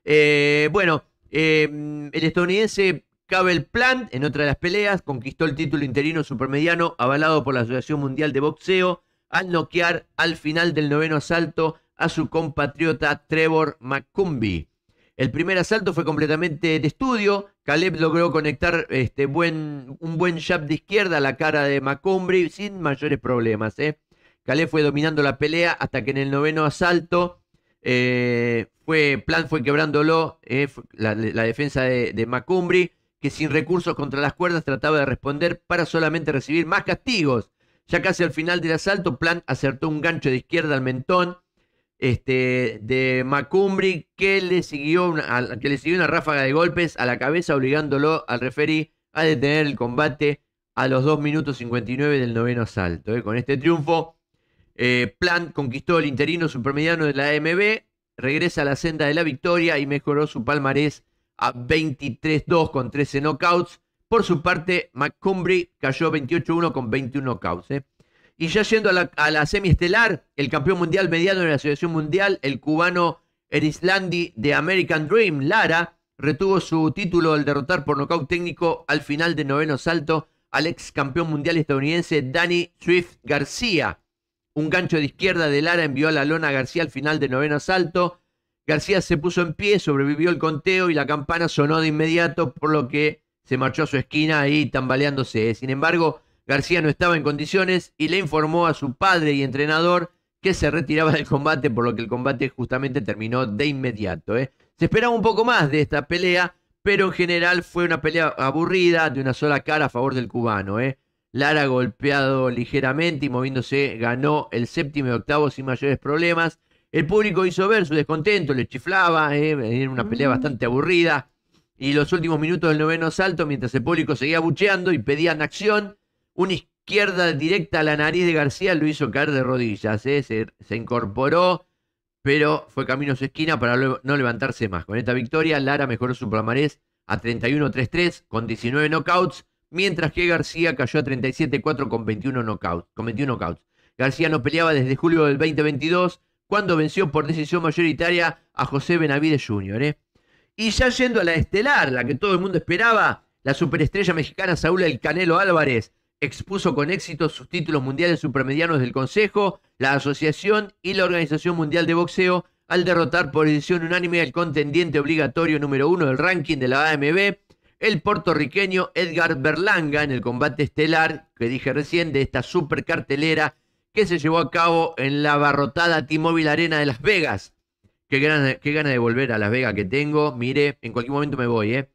Eh, bueno, em, el estadounidense Cabel Plant, en otra de las peleas, conquistó el título interino supermediano avalado por la Asociación Mundial de Boxeo al noquear al final del noveno asalto a su compatriota Trevor McCumby. El primer asalto fue completamente de estudio. Caleb logró conectar este, buen, un buen jab de izquierda a la cara de McCombry sin mayores problemas. ¿eh? Caleb fue dominando la pelea hasta que en el noveno asalto eh, fue, Plan fue quebrándolo ¿eh? la, defensa de, de que sin recursos contra las cuerdas trataba de responder para solamente recibir más castigos. Ya casi al final del asalto, Plan acertó un gancho de izquierda al mentón este, de McCumbry que le, siguió una, que le una ráfaga de golpes a la cabeza obligándolo al referee a detener el combate a los 2 minutos 59 del noveno asalto. ¿eh? Con este triunfo, eh, Plant conquistó el interino supermediano de la AMB, regresa a la senda de la victoria y mejoró su palmarés a 23-2 con 13 knockouts. Por su parte, McCumbry cayó 28-1 con 21 knockouts. ¿eh? Y ya yendo a la, a semiestelar, el campeón mundial mediano de la Asociación Mundial, el cubano Erislandi de American Dream, Lara, retuvo su título al derrotar por nocaut técnico al final de noveno salto al ex campeón mundial estadounidense Danny Swift García. Un gancho de izquierda de Lara envió a la lona a García al final de noveno salto. García se puso en pie, sobrevivió el conteo y la campana sonó de inmediato, por lo que se marchó a su esquina ahí tambaleándose. Sin embargo, García no estaba en condiciones y le informó a su padre y entrenador que se retiraba del combate, por lo que el combate justamente terminó de inmediato. ¿eh? Se esperaba un poco más de esta pelea, pero en general fue una pelea aburrida, de una sola cara a favor del cubano. ¿eh? Lara golpeado ligeramente y moviéndose ganó el séptimo y octavo sin mayores problemas. El público hizo ver su descontento, le chiflaba, ¿eh? era una pelea bastante aburrida. Y los últimos minutos del noveno salto, mientras el público seguía bucheando y pedían acción, una izquierda directa a la nariz de García lo hizo caer de rodillas, ¿eh? se, incorporó, pero fue camino a su esquina para no levantarse más. Con esta victoria, Lara mejoró su palmarés a 31-3-3 con 19 knockouts, mientras que García cayó a 37-4 con 21 knockouts. García no peleaba desde julio del 2022, cuando venció por decisión mayoritaria a José Benavides Jr. ¿eh? Y ya yendo a la estelar, la que todo el mundo esperaba, la superestrella mexicana Saúl El Canelo Álvarez expuso con éxito sus títulos mundiales supermedianos del Consejo, la Asociación y la Organización Mundial de Boxeo al derrotar por decisión unánime al contendiente obligatorio número uno del ranking de la AMB, el puertorriqueño Edgar Berlanga, en el combate estelar que dije recién de esta super cartelera que se llevó a cabo en la barrotada T-Mobile Arena de Las Vegas. Qué ganas qué gana de volver a Las Vegas que tengo. Mire, en cualquier momento me voy, ¿eh?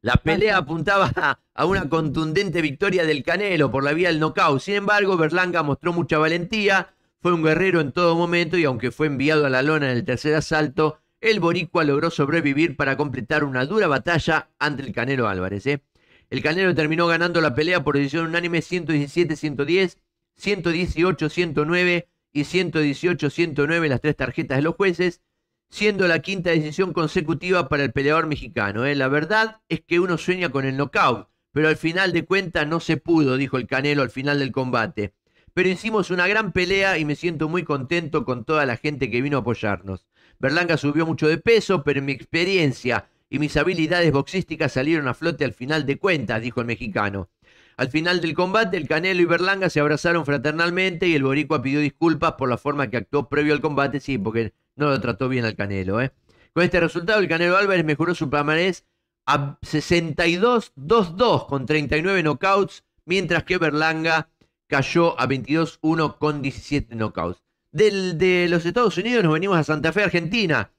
La pelea apuntaba a, una contundente victoria del Canelo por la vía del nocaut. Sin embargo, Berlanga mostró mucha valentía, fue un guerrero en todo momento y aunque fue enviado a la lona en el tercer asalto, el boricua logró sobrevivir para completar una dura batalla ante el Canelo Álvarez. ¿eh? El Canelo terminó ganando la pelea por decisión unánime 117-110, 118-109 y 118-109 las tres tarjetas de los jueces siendo la quinta decisión consecutiva para el peleador mexicano. ¿eh? La verdad es que uno sueña con el knockout, pero al final de cuentas no se pudo, dijo el Canelo al final del combate. Pero hicimos una gran pelea y me siento muy contento con toda la gente que vino a apoyarnos. Berlanga subió mucho de peso, pero mi experiencia y mis habilidades boxísticas salieron a flote al final de cuentas, dijo el mexicano. Al final del combate, el Canelo y Berlanga se abrazaron fraternalmente y el Boricua pidió disculpas por la forma que actuó previo al combate, sí, porque no lo trató bien al Canelo, ¿eh? Con este resultado, el Canelo Álvarez mejoró su palmarés a 62-2-2 con 39 knockouts, mientras que Berlanga cayó a 22-1 con 17 knockouts. Del, de los Estados Unidos nos venimos a Santa Fe, Argentina,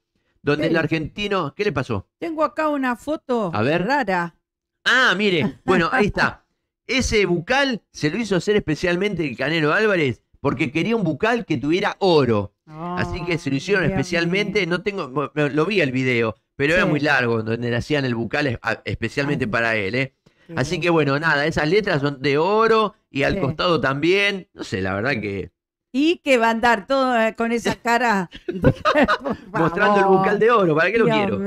donde el argentino... ¿Qué le pasó? Tengo acá una foto a ver. rara. Ah, mire, bueno, ahí está. Ese bucal se lo hizo hacer especialmente el Canelo Álvarez porque quería un bucal que tuviera oro. Así que se lo ah, hicieron especialmente, no tengo, lo vi el video, pero era muy largo donde le hacían el bucal especialmente ah, para él, ¿eh? Así que bueno, nada, esas letras son de oro y al costado también, no sé, la verdad que... Y que va a andar todo eh, con esa cara. Mostrando el bucal de oro, ¿para qué lo quiero?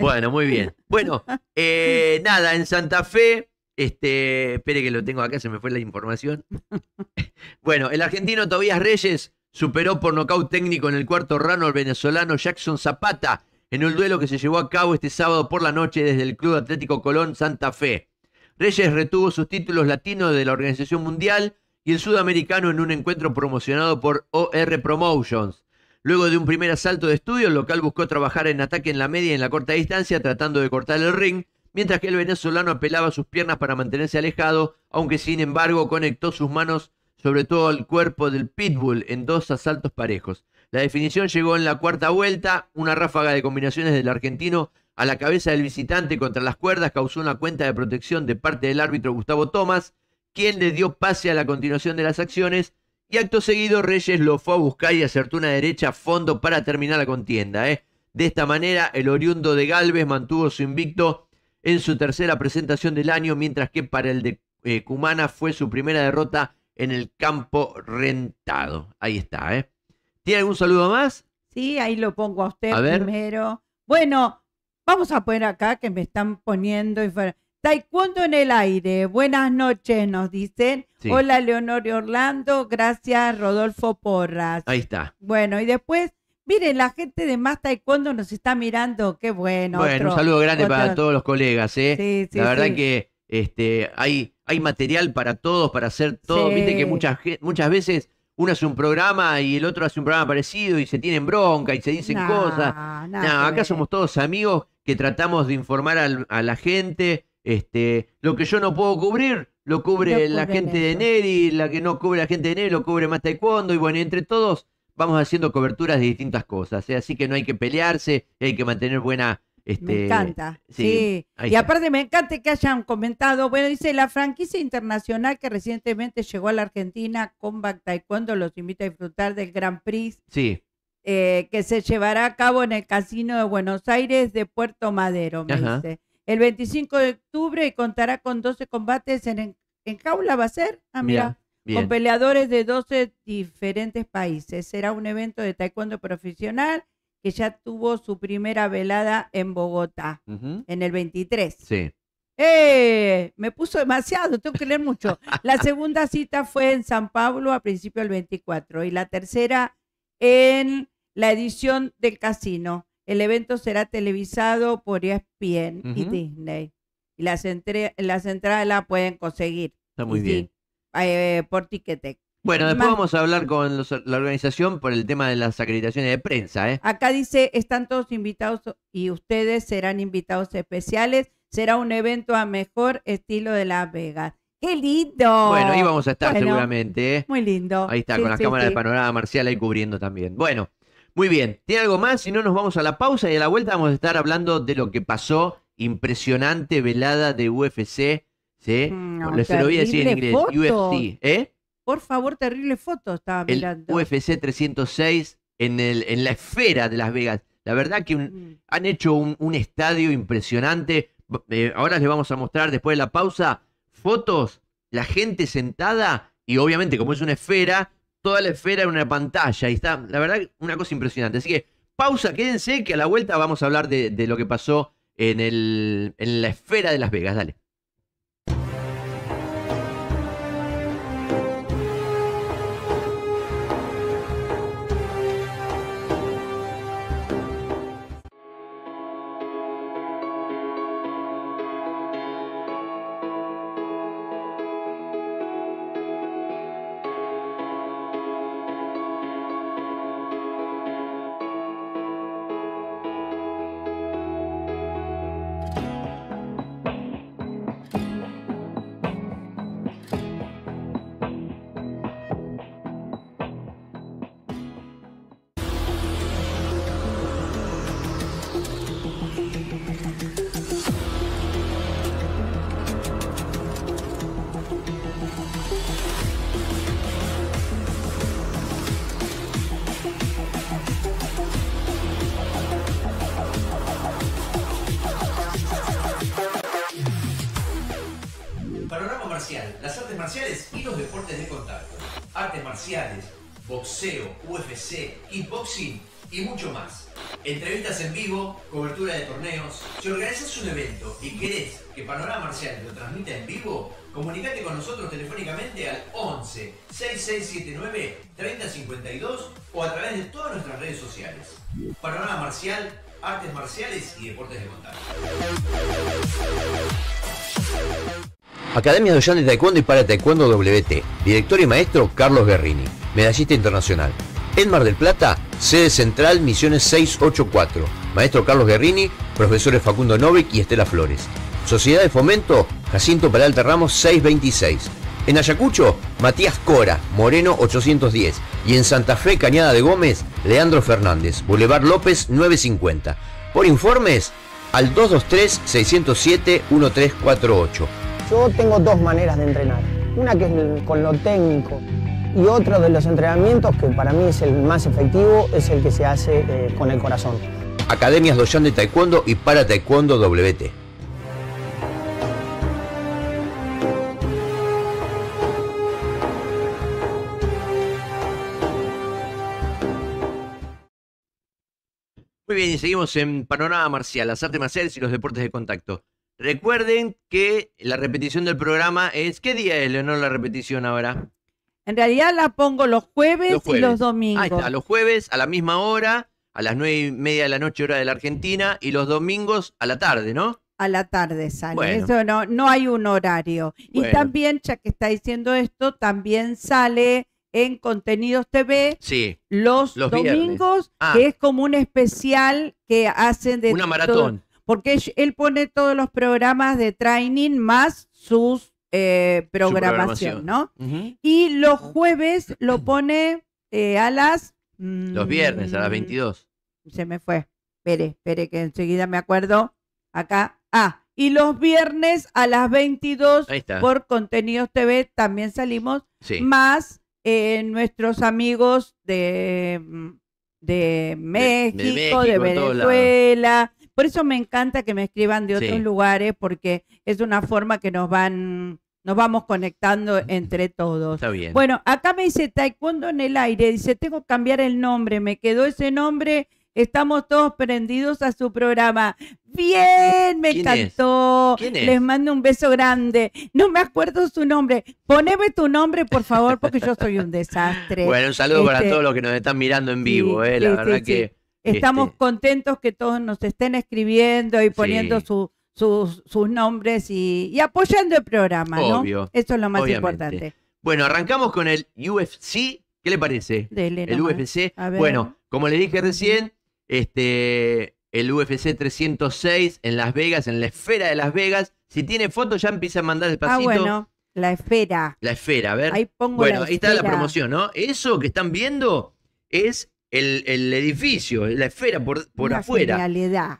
bueno, muy bien. Bueno, eh, nada, en Santa Fe este, espere que lo tengo acá, se me fue la información. bueno, el argentino Tobías Reyes superó por nocaut técnico en el cuarto rano al venezolano Jackson Zapata en un duelo que se llevó a cabo este sábado por la noche desde el Club Atlético Colón Santa Fe. Reyes retuvo sus títulos latinos de la Organización Mundial y el sudamericano en un encuentro promocionado por OR Promotions. Luego de un primer asalto de estudio, el local buscó trabajar en ataque en la media y en la corta distancia, tratando de cortar el ring, mientras que el venezolano apelaba sus piernas para mantenerse alejado, aunque sin embargo conectó sus manos sobre todo al cuerpo del pitbull en dos asaltos parejos. La definición llegó en la cuarta vuelta, una ráfaga de combinaciones del argentino a la cabeza del visitante contra las cuerdas causó una cuenta de protección de parte del árbitro Gustavo Tomás, quien le dio pase a la continuación de las acciones y acto seguido Reyes lo fue a buscar y acertó una derecha a fondo para terminar la contienda. ¿eh? De esta manera el oriundo de Galvez mantuvo su invicto en su tercera presentación del año, mientras que para el de eh, Cumana fue su primera derrota en el campo rentado. Ahí está, ¿eh? ¿Tiene algún saludo más? Sí, ahí lo pongo a usted primero. Bueno, vamos a poner acá que me están poniendo. Taekwondo en el aire. Buenas noches, nos dicen. Hola, Leonor y Orlando. Gracias, Rodolfo Porras. Ahí está. Bueno, y después miren, la gente de Más Taekwondo nos está mirando, qué bueno. Bueno, un saludo grande para todos los colegas, ¿eh? Sí, sí, la verdad que este, hay, hay material para todos, para hacer todo. Viste que muchas, muchas veces uno hace un programa y el otro hace un programa parecido y se tienen bronca y se dicen cosas. No, acá somos todos amigos que tratamos de informar a la gente. Este, lo que yo no puedo cubrir, lo cubre la gente de Neri, la que no cubre la gente de Neri, lo cubre más taekwondo, y bueno, entre todos vamos haciendo coberturas de distintas cosas. ¿eh? Así que no hay que pelearse, hay que mantener buena... Este... Me encanta. Sí. Y aparte me encanta que hayan comentado, bueno, dice la franquicia internacional que recientemente llegó a la Argentina, Combat Taekwondo, los invita a disfrutar del Gran Prix. Sí. Eh, que se llevará a cabo en el Casino de Buenos Aires de Puerto Madero, me dice. El 25 de octubre y contará con 12 combates en, en, jaula, ¿va a ser? Ah, mira con peleadores de 12 diferentes países. Será un evento de taekwondo profesional que ya tuvo su primera velada en Bogotá, en el 23. Sí. ¡Eh! Me puso demasiado, tengo que leer mucho. La segunda cita fue en San Pablo a principio del 24 y la tercera en la edición del casino. El evento será televisado por ESPN y Disney. Y las, las entradas la pueden conseguir. Está muy bien. Eh, por Ticketek. Bueno, después vamos a hablar mm. con la organización por el tema de las acreditaciones de prensa. ¿eh? Acá dice, están todos invitados y ustedes serán invitados especiales. Será un evento a mejor estilo de Las Vegas. ¡Qué lindo! Bueno, ahí vamos a estar seguramente. ¿eh? Muy lindo. Ahí está, con las cámara cámaras de panorama marcial ahí cubriendo también. Bueno, muy bien. ¿Tiene algo más? Si no, nos vamos a la pausa y a la vuelta vamos a estar hablando de lo que pasó. Impresionante velada de UFC ¿Sí? Mm, no, voy a decir en UFC. ¿Eh? Por favor, terrible foto estaba el UFC 306 en, el, en la esfera de Las Vegas. La verdad que mm. han hecho un, estadio impresionante. Eh, ahora les vamos a mostrar después de la pausa fotos, la gente sentada y obviamente como es una esfera, toda la esfera en una pantalla. Y está, la verdad, una cosa impresionante. Así que pausa, quédense que a la vuelta vamos a hablar de, lo que pasó en, el, en la esfera de Las Vegas. Dale. kickboxing y mucho más. Entrevistas en vivo, cobertura de torneos. Si organizas un evento y querés que Panorama Marcial lo transmita en vivo, comunícate con nosotros telefónicamente al 11 6679 3052 o a través de todas nuestras redes sociales. Panorama Marcial, artes marciales y deportes de contacto. Academia Ollán de Taekwondo y para Taekwondo WT. Director y maestro Carlos Guerrini, medallista internacional. En Mar del Plata, sede central Misiones 684. Maestro Carlos Guerrini, profesores Facundo Novik y Estela Flores. Sociedad de Fomento, Jacinto Peralta Ramos 626. En Ayacucho, Matías Cora, Moreno 810. Y en Santa Fe, Cañada de Gómez, Leandro Fernández, Boulevard López 950. Por informes, al 223-607-1348. Yo tengo dos maneras de entrenar. Una que es con lo técnico, y otro de los entrenamientos que para mí es el más efectivo es el que se hace eh, con el corazón. Academias Doyan de Taekwondo y para Taekwondo WT. Muy bien, y seguimos en Panorama Marcial, las artes marciales y los deportes de contacto. Recuerden que la repetición del programa es. ¿Qué día es, Leonor, la repetición ahora? En realidad la pongo los jueves, y los domingos. Ahí está, los jueves a la misma hora, a las nueve y media de la noche, hora de la Argentina, y los domingos a la tarde, ¿no? a la tarde sale. Eso no, no hay un horario. Y también, ya que está diciendo esto, también sale en Contenidos TV los, domingos, ah. que es como un especial que hacen de... Una maratón. porque él pone todos los programas de training más sus eh, programación, ¿no? Y los jueves lo pone eh, a las... Mm, los viernes, a las 22. Se me fue. Espere, espere, que enseguida me acuerdo. Acá. Ah, y los viernes a las 22 por Contenidos TV también salimos. Más eh, nuestros amigos de, mm, México, de, Venezuela por eso me encanta que me escriban de otros lugares, porque es una forma que nos van, nos vamos conectando entre todos. Está bien. Bueno, acá me dice Taekwondo en el aire, dice, tengo que cambiar el nombre, me quedó ese nombre. Estamos todos prendidos a su programa. Bien, me encantó. Les mando un beso grande. No me acuerdo su nombre. Poneme tu nombre, por favor, porque yo soy un desastre. Bueno, un saludo para este, todos los que nos están mirando en vivo, eh. la verdad que Estamos este, contentos que todos nos estén escribiendo y poniendo sus, sus, nombres y, apoyando el programa, Obvio. Eso es lo más importante. Bueno, arrancamos con el UFC. ¿Qué le parece? el UFC. Bueno, como le dije recién, este, el UFC 306 en Las Vegas, en la esfera de Las Vegas. Si tiene fotos, ya empieza a mandar el Ah, bueno, la esfera. La esfera, a ver. Ahí pongo bueno, ahí está la promoción, ¿no? Eso que están viendo es el, edificio, la esfera por, por una afuera.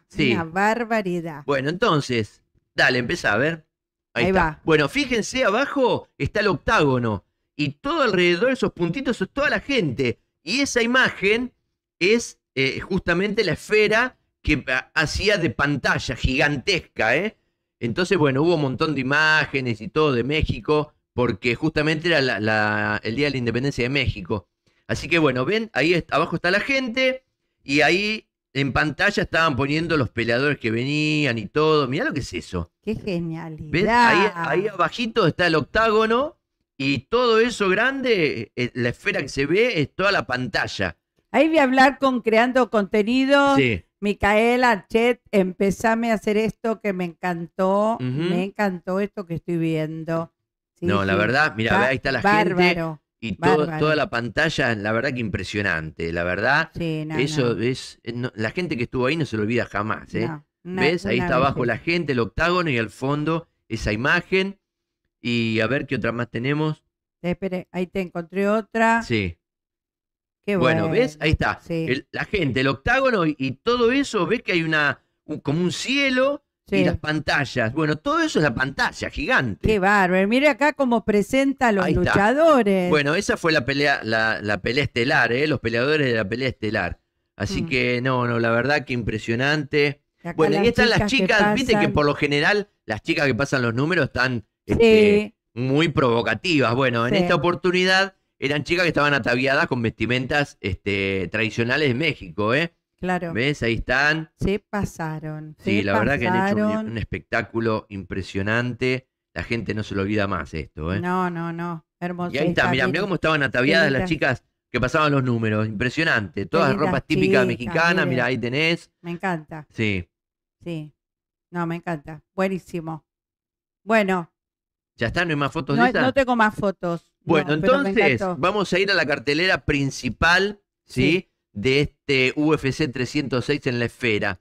una barbaridad. Bueno, entonces, dale, empezá a ver. Ahí, va. Bueno, fíjense abajo está el octágono y todo alrededor, esos puntitos, es toda la gente. Y esa imagen es eh, justamente la esfera que hacía de pantalla gigantesca, ¿eh? Entonces, bueno, hubo un montón de imágenes y todo de México, porque justamente era el Día de la Independencia de México. Así que bueno, ven, ahí abajo está la gente y ahí en pantalla estaban poniendo los peleadores que venían y todo. Mirá lo que es eso. Qué genial! Ahí, abajito está el octágono y todo eso grande, eh, eh, la esfera que se ve es toda la pantalla. Ahí voy a hablar con Creando Contenido. Micaela Chet, empezame a hacer esto que me encantó. Me encantó esto que estoy viendo. no, la verdad, mira, ahí está la Bárbaro. gente. Y toda la pantalla, la verdad que impresionante, la verdad. eso es. Eh, la gente que estuvo ahí no se lo olvida jamás, ¿eh? ¿Ves? Ahí está abajo la gente, el octágono y al fondo esa imagen. Y a ver qué otra más tenemos. Eh, espere, ahí te encontré otra. Sí. Qué bueno. bueno. ¿ves? Ahí está. la gente, el octágono y, todo eso, ves que hay una como un cielo y las pantallas. Bueno, todo eso es la pantalla gigante. Qué bárbaro. Mire acá cómo presenta a los luchadores. Bueno, esa fue la pelea, la, pelea estelar, ¿eh? los peleadores de la pelea estelar. Así mm. que no, no, la verdad que impresionante. bueno, y están las chicas, viste que por lo general las chicas que pasan los números están este, muy provocativas. Bueno, en esta oportunidad eran chicas que estaban ataviadas con vestimentas este, tradicionales de México, ¿eh? Claro. ¿Ves? Ahí están. Se pasaron. Sí, la verdad que han hecho un, espectáculo impresionante. La gente no se lo olvida más esto, ¿eh? No, no, no. Hermoso. Y ahí está, mirá, cómo estaban ataviadas las chicas que pasaban los números. Impresionante. Todas ropas típicas mexicanas, mira, ahí tenés. Me encanta. Sí. Sí. No, me encanta. Buenísimo. Bueno. ¿Ya está? ¿No hay más fotos no, No tengo más fotos. Bueno, entonces vamos a ir a la cartelera principal, ¿sí? sí de este UFC 306 en la esfera,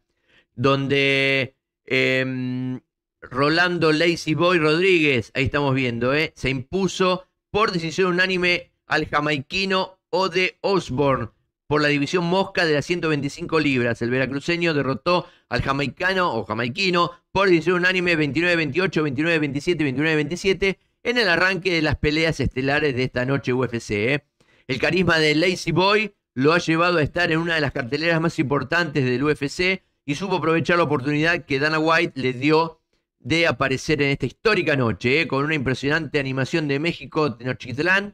donde em, Rolando Lazy Boy Rodríguez, ahí estamos viendo, eh, se impuso por decisión unánime al jamaiquino Ode Osborne por la división mosca de las 125 libras. El veracruceño derrotó al jamaicano o jamaiquino por decisión unánime 29-28, 29-27, 29-27 en el arranque de las peleas estelares de esta noche UFC. Eh. El carisma de Lazy Boy lo ha llevado a estar en una de las carteleras más importantes del UFC y supo aprovechar la oportunidad que Dana White le dio de aparecer en esta histórica noche, eh, con una impresionante animación de México, Tenochtitlán,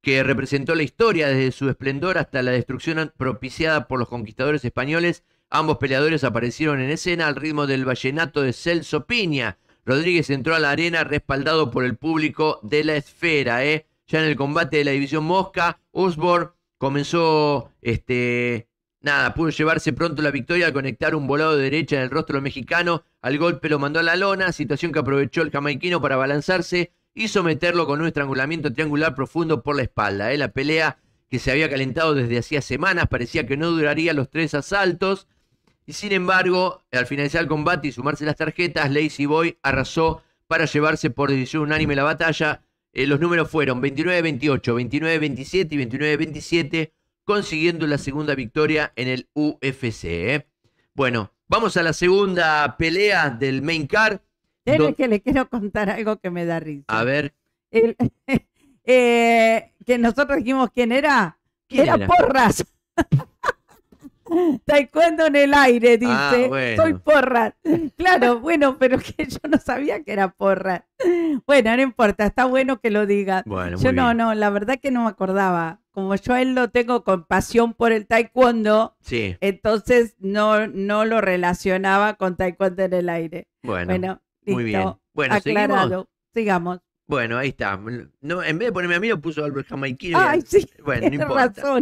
que representó la historia desde su esplendor hasta la destrucción propiciada por los conquistadores españoles. Ambos peleadores aparecieron en escena al ritmo del vallenato de Celso Piña. Rodríguez entró a la arena respaldado por el público de la esfera. Eh. Ya en el combate de la división Mosca, Osborne comenzó, este, nada, pudo llevarse pronto la victoria al conectar un volado de derecha en el rostro mexicano, al golpe lo mandó a la lona, situación que aprovechó el jamaiquino para balanzarse y someterlo con un estrangulamiento triangular profundo por la espalda. Eh. La pelea que se había calentado desde hacía semanas parecía que no duraría los tres asaltos. Y sin embargo, al finalizar el combate y sumarse las tarjetas, Lazy Boy arrasó para llevarse por decisión unánime la batalla eh, los números fueron 29-28, 29-27 y 29-27, consiguiendo la segunda victoria en el UFC. ¿eh? Bueno, vamos a la segunda pelea del main card. que le quiero contar algo que me da risa. A ver. Eh, que nosotros dijimos quién era. ¿Quién era, era? Porras. Taekwondo en el aire, ah, dice. Soy porra. Claro, bueno, pero que yo no sabía que era porra. Bueno, no importa, está bueno que lo diga. Bueno, yo no, no, la verdad que no me acordaba. Como yo a él lo tengo con pasión por el taekwondo, entonces no, no lo relacionaba con taekwondo en el aire. Bueno, muy bien. Bueno, aclarado. Sigamos. Bueno, ahí está. No, en vez de ponerme a mí, lo puso Albert Jamaiquino. Ay, sí, bueno, no importa.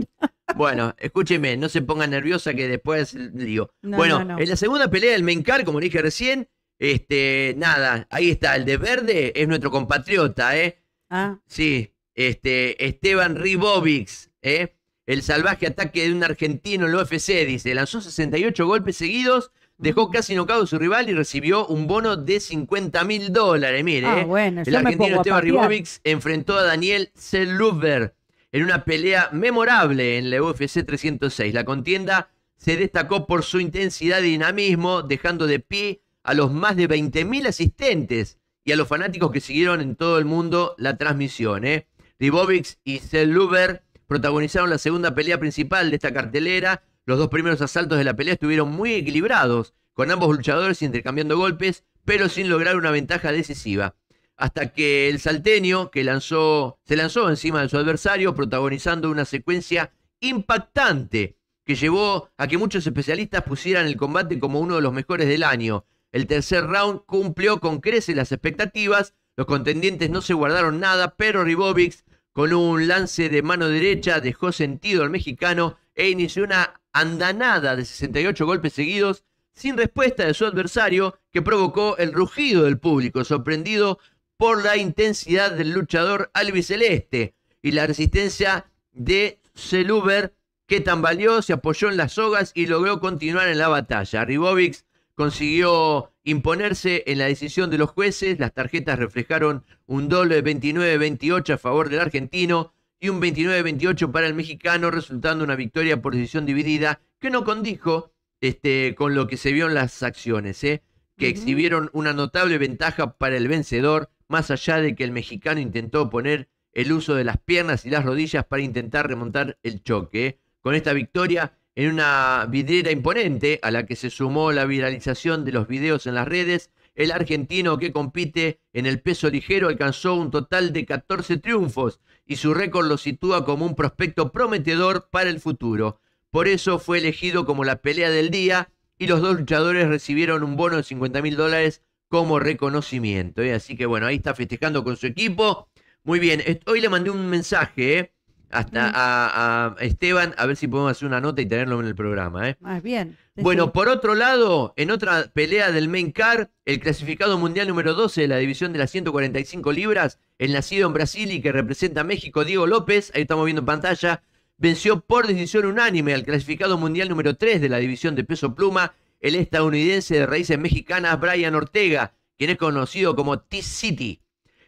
Bueno, escúcheme, no se ponga nerviosa que después digo. bueno, en la segunda pelea del Mencar, como dije recién, este, nada, ahí está, el de verde es nuestro compatriota, ¿eh? Ah. Sí, este, Esteban Ribobix, ¿eh? El salvaje ataque de un argentino en el UFC, dice, lanzó 68 golpes seguidos, dejó mm. casi nocado a su rival y recibió un bono de 50 mil dólares, mire. Ah, ¿eh? bueno, el argentino Esteban Ribobix enfrentó a Daniel Zeluber en una pelea memorable en la UFC 306. La contienda se destacó por su intensidad y dinamismo, dejando de pie a los más de 20.000 asistentes y a los fanáticos que siguieron en todo el mundo la transmisión. ¿eh? Ribovic y Luber protagonizaron la segunda pelea principal de esta cartelera. Los dos primeros asaltos de la pelea estuvieron muy equilibrados, con ambos luchadores intercambiando golpes, pero sin lograr una ventaja decisiva hasta que el salteño que lanzó, se lanzó encima de su adversario, protagonizando una secuencia impactante que llevó a que muchos especialistas pusieran el combate como uno de los mejores del año. El tercer round cumplió con creces las expectativas, los contendientes no se guardaron nada, pero Ribovic con un lance de mano derecha dejó sentido al mexicano e inició una andanada de 68 golpes seguidos sin respuesta de su adversario que provocó el rugido del público, sorprendido por la intensidad del luchador albiceleste y la resistencia de Celuber que tambaleó, se apoyó en las sogas y logró continuar en la batalla. Ribovic consiguió imponerse en la decisión de los jueces, las tarjetas reflejaron un doble 29-28 a favor del argentino y un 29-28 para el mexicano, resultando una victoria por decisión dividida que no condijo este, con lo que se vio en las acciones, ¿eh? que exhibieron una notable ventaja para el vencedor más allá de que el mexicano intentó poner el uso de las piernas y las rodillas para intentar remontar el choque. ¿eh? Con esta victoria en una vidriera imponente a la que se sumó la viralización de los videos en las redes, el argentino que compite en el peso ligero alcanzó un total de 14 triunfos y su récord lo sitúa como un prospecto prometedor para el futuro. Por eso fue elegido como la pelea del día y los dos luchadores recibieron un bono de 50 mil dólares como reconocimiento. ¿eh? Así que bueno, ahí está festejando con su equipo. Muy bien, hoy le mandé un mensaje ¿eh? hasta mm. a, Esteban, a ver si podemos hacer una nota y tenerlo en el programa. ¿eh? Más bien. Bueno, por otro lado, en otra pelea del main car, el clasificado mundial número 12 de la división de las 145 libras, el nacido en Brasil y que representa a México, Diego López, ahí estamos viendo en pantalla, venció por decisión unánime al clasificado mundial número 3 de la división de peso pluma, el estadounidense de raíces mexicanas Brian Ortega, quien es conocido como T-City.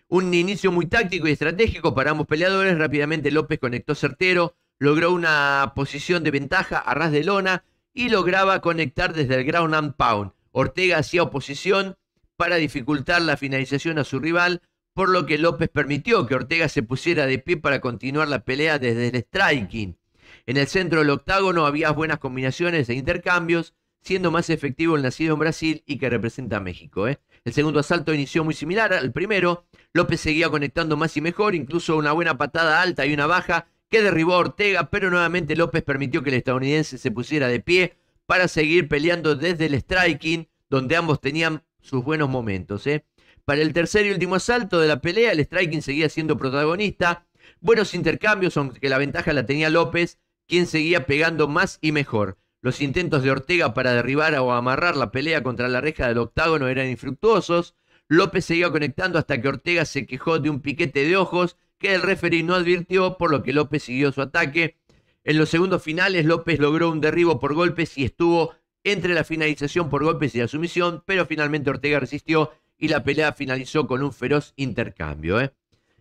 Un inicio muy táctico y estratégico para ambos peleadores. Rápidamente López conectó certero, logró una posición de ventaja a ras de lona y lograba conectar desde el ground and pound. Ortega hacía oposición para dificultar la finalización a su rival, por lo que López permitió que Ortega se pusiera de pie para continuar la pelea desde el striking. En el centro del octágono había buenas combinaciones e intercambios, siendo más efectivo el nacido en Brasil y que representa a México. ¿eh? El segundo asalto inició muy similar al primero. López seguía conectando más y mejor, incluso una buena patada alta y una baja que derribó a Ortega, pero nuevamente López permitió que el estadounidense se pusiera de pie para seguir peleando desde el striking, donde ambos tenían sus buenos momentos. ¿eh? Para el tercer y último asalto de la pelea, el striking seguía siendo protagonista. Buenos intercambios, aunque la ventaja la tenía López, quien seguía pegando más y mejor. Los intentos de Ortega para derribar o amarrar la pelea contra la reja del octágono eran infructuosos. López seguía conectando hasta que Ortega se quejó de un piquete de ojos que el referee no advirtió, por lo que López siguió su ataque. En los segundos finales, López logró un derribo por golpes y estuvo entre la finalización por golpes y la sumisión, pero finalmente Ortega resistió y la pelea finalizó con un feroz intercambio. ¿eh?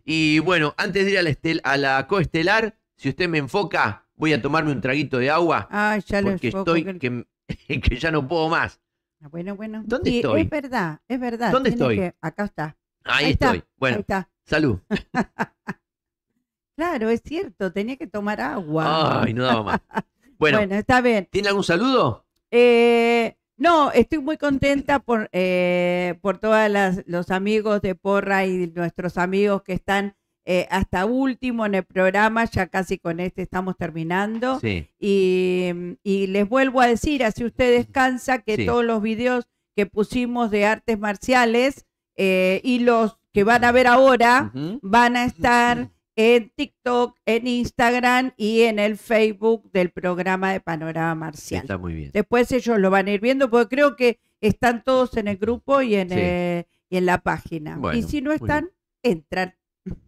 Y bueno, antes de ir a la coestelar, si usted me enfoca, voy a tomarme un traguito de agua ya porque lo estoy que... Que, ya no puedo más. Ah, bueno, bueno. ¿Dónde estoy? Es verdad, es verdad. ¿Dónde estoy? Acá está. Ahí, estoy. Bueno, salud. claro, es cierto, tenía que tomar agua. Ay, no daba más. Bueno, está bien. ¿Tiene algún saludo? Eh, no, estoy muy contenta por, eh, por todos los amigos de Porra y nuestros amigos que están eh, hasta último en el programa, ya casi con este estamos terminando. Y, les vuelvo a decir, así usted descansa, que todos los videos que pusimos de artes marciales eh, y los que van a ver ahora van a estar en TikTok, en Instagram y en el Facebook del programa de Panorama Marcial. Está muy bien. Después ellos lo van a ir viendo, porque creo que están todos en el grupo y en, eh, la página. y si no están, entran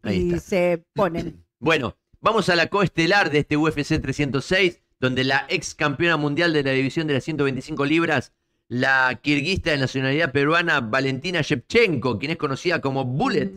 y se ponen. Bueno, vamos a la coestelar de este UFC 306, donde la ex campeona mundial de la división de las 125 libras, la kirguista de nacionalidad peruana Valentina Shevchenko, quien es conocida como Bullet,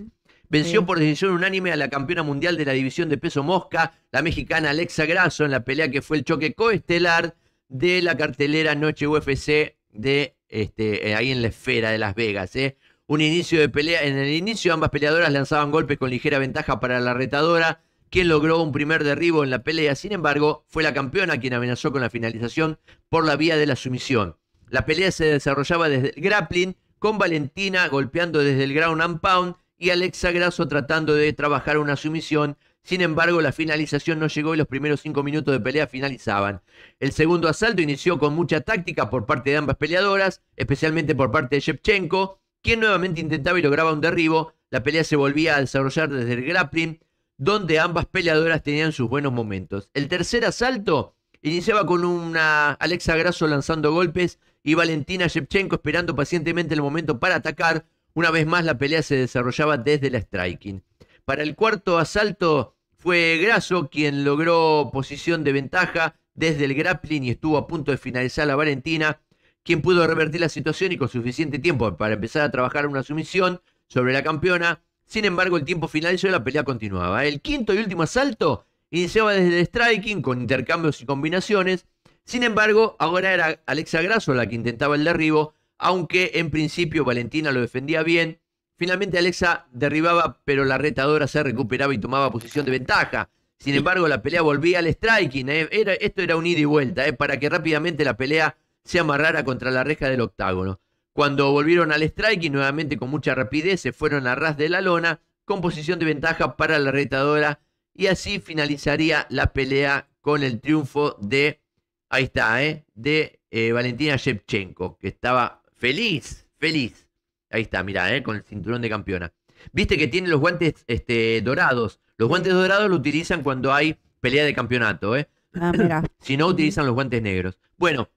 venció por decisión unánime a la campeona mundial de la división de peso mosca, la mexicana Alexa Grasso, en la pelea que fue el choque coestelar de la cartelera Noche UFC de este, eh, ahí en la esfera de Las Vegas. ¿eh? inicio de pelea. En el inicio ambas peleadoras lanzaban golpes con ligera ventaja para la retadora, quien logró un primer derribo en la pelea. Sin embargo, fue la campeona quien amenazó con la finalización por la vía de la sumisión. La pelea se desarrollaba desde el grappling, con Valentina golpeando desde el ground and pound y Alexa Grasso tratando de trabajar una sumisión. Sin embargo, la finalización no llegó y los primeros cinco minutos de pelea finalizaban. El segundo asalto inició con mucha táctica por parte de ambas peleadoras, especialmente por parte de Shevchenko, quien nuevamente intentaba y lograba un derribo. La pelea se volvía a desarrollar desde el grappling, donde ambas peleadoras tenían sus buenos momentos. El tercer asalto iniciaba con una Alexa Grasso lanzando golpes y Valentina Shevchenko esperando pacientemente el momento para atacar. Una vez más la pelea se desarrollaba desde la striking. Para el cuarto asalto fue Grasso quien logró posición de ventaja desde el grappling y estuvo a punto de finalizar a Valentina, quien pudo revertir la situación y con suficiente tiempo para empezar a trabajar una sumisión sobre la campeona. Sin embargo, el tiempo final y la pelea continuaba. El quinto y último asalto iniciaba desde el striking con intercambios y combinaciones. Sin embargo, ahora era Alexa Grasso la que intentaba el derribo, aunque en principio Valentina lo defendía bien. Finalmente Alexa derribaba, pero la retadora se recuperaba y tomaba posición de ventaja. Sin embargo, la pelea volvía al striking. ¿eh? esto era un ida y vuelta, ¿eh? para que rápidamente la pelea se amarrara contra la reja del octágono. Cuando volvieron al strike y nuevamente con mucha rapidez se fueron a ras de la lona, con posición de ventaja para la retadora y así finalizaría la pelea con el triunfo de, ahí está, ¿eh? de eh, Valentina Shevchenko, que estaba feliz, feliz. Ahí está, mirá, ¿eh? con el cinturón de campeona. Viste que tiene los guantes este, dorados. Los guantes dorados lo utilizan cuando hay pelea de campeonato. ¿eh? Ah, si no, utilizan los guantes negros. Bueno,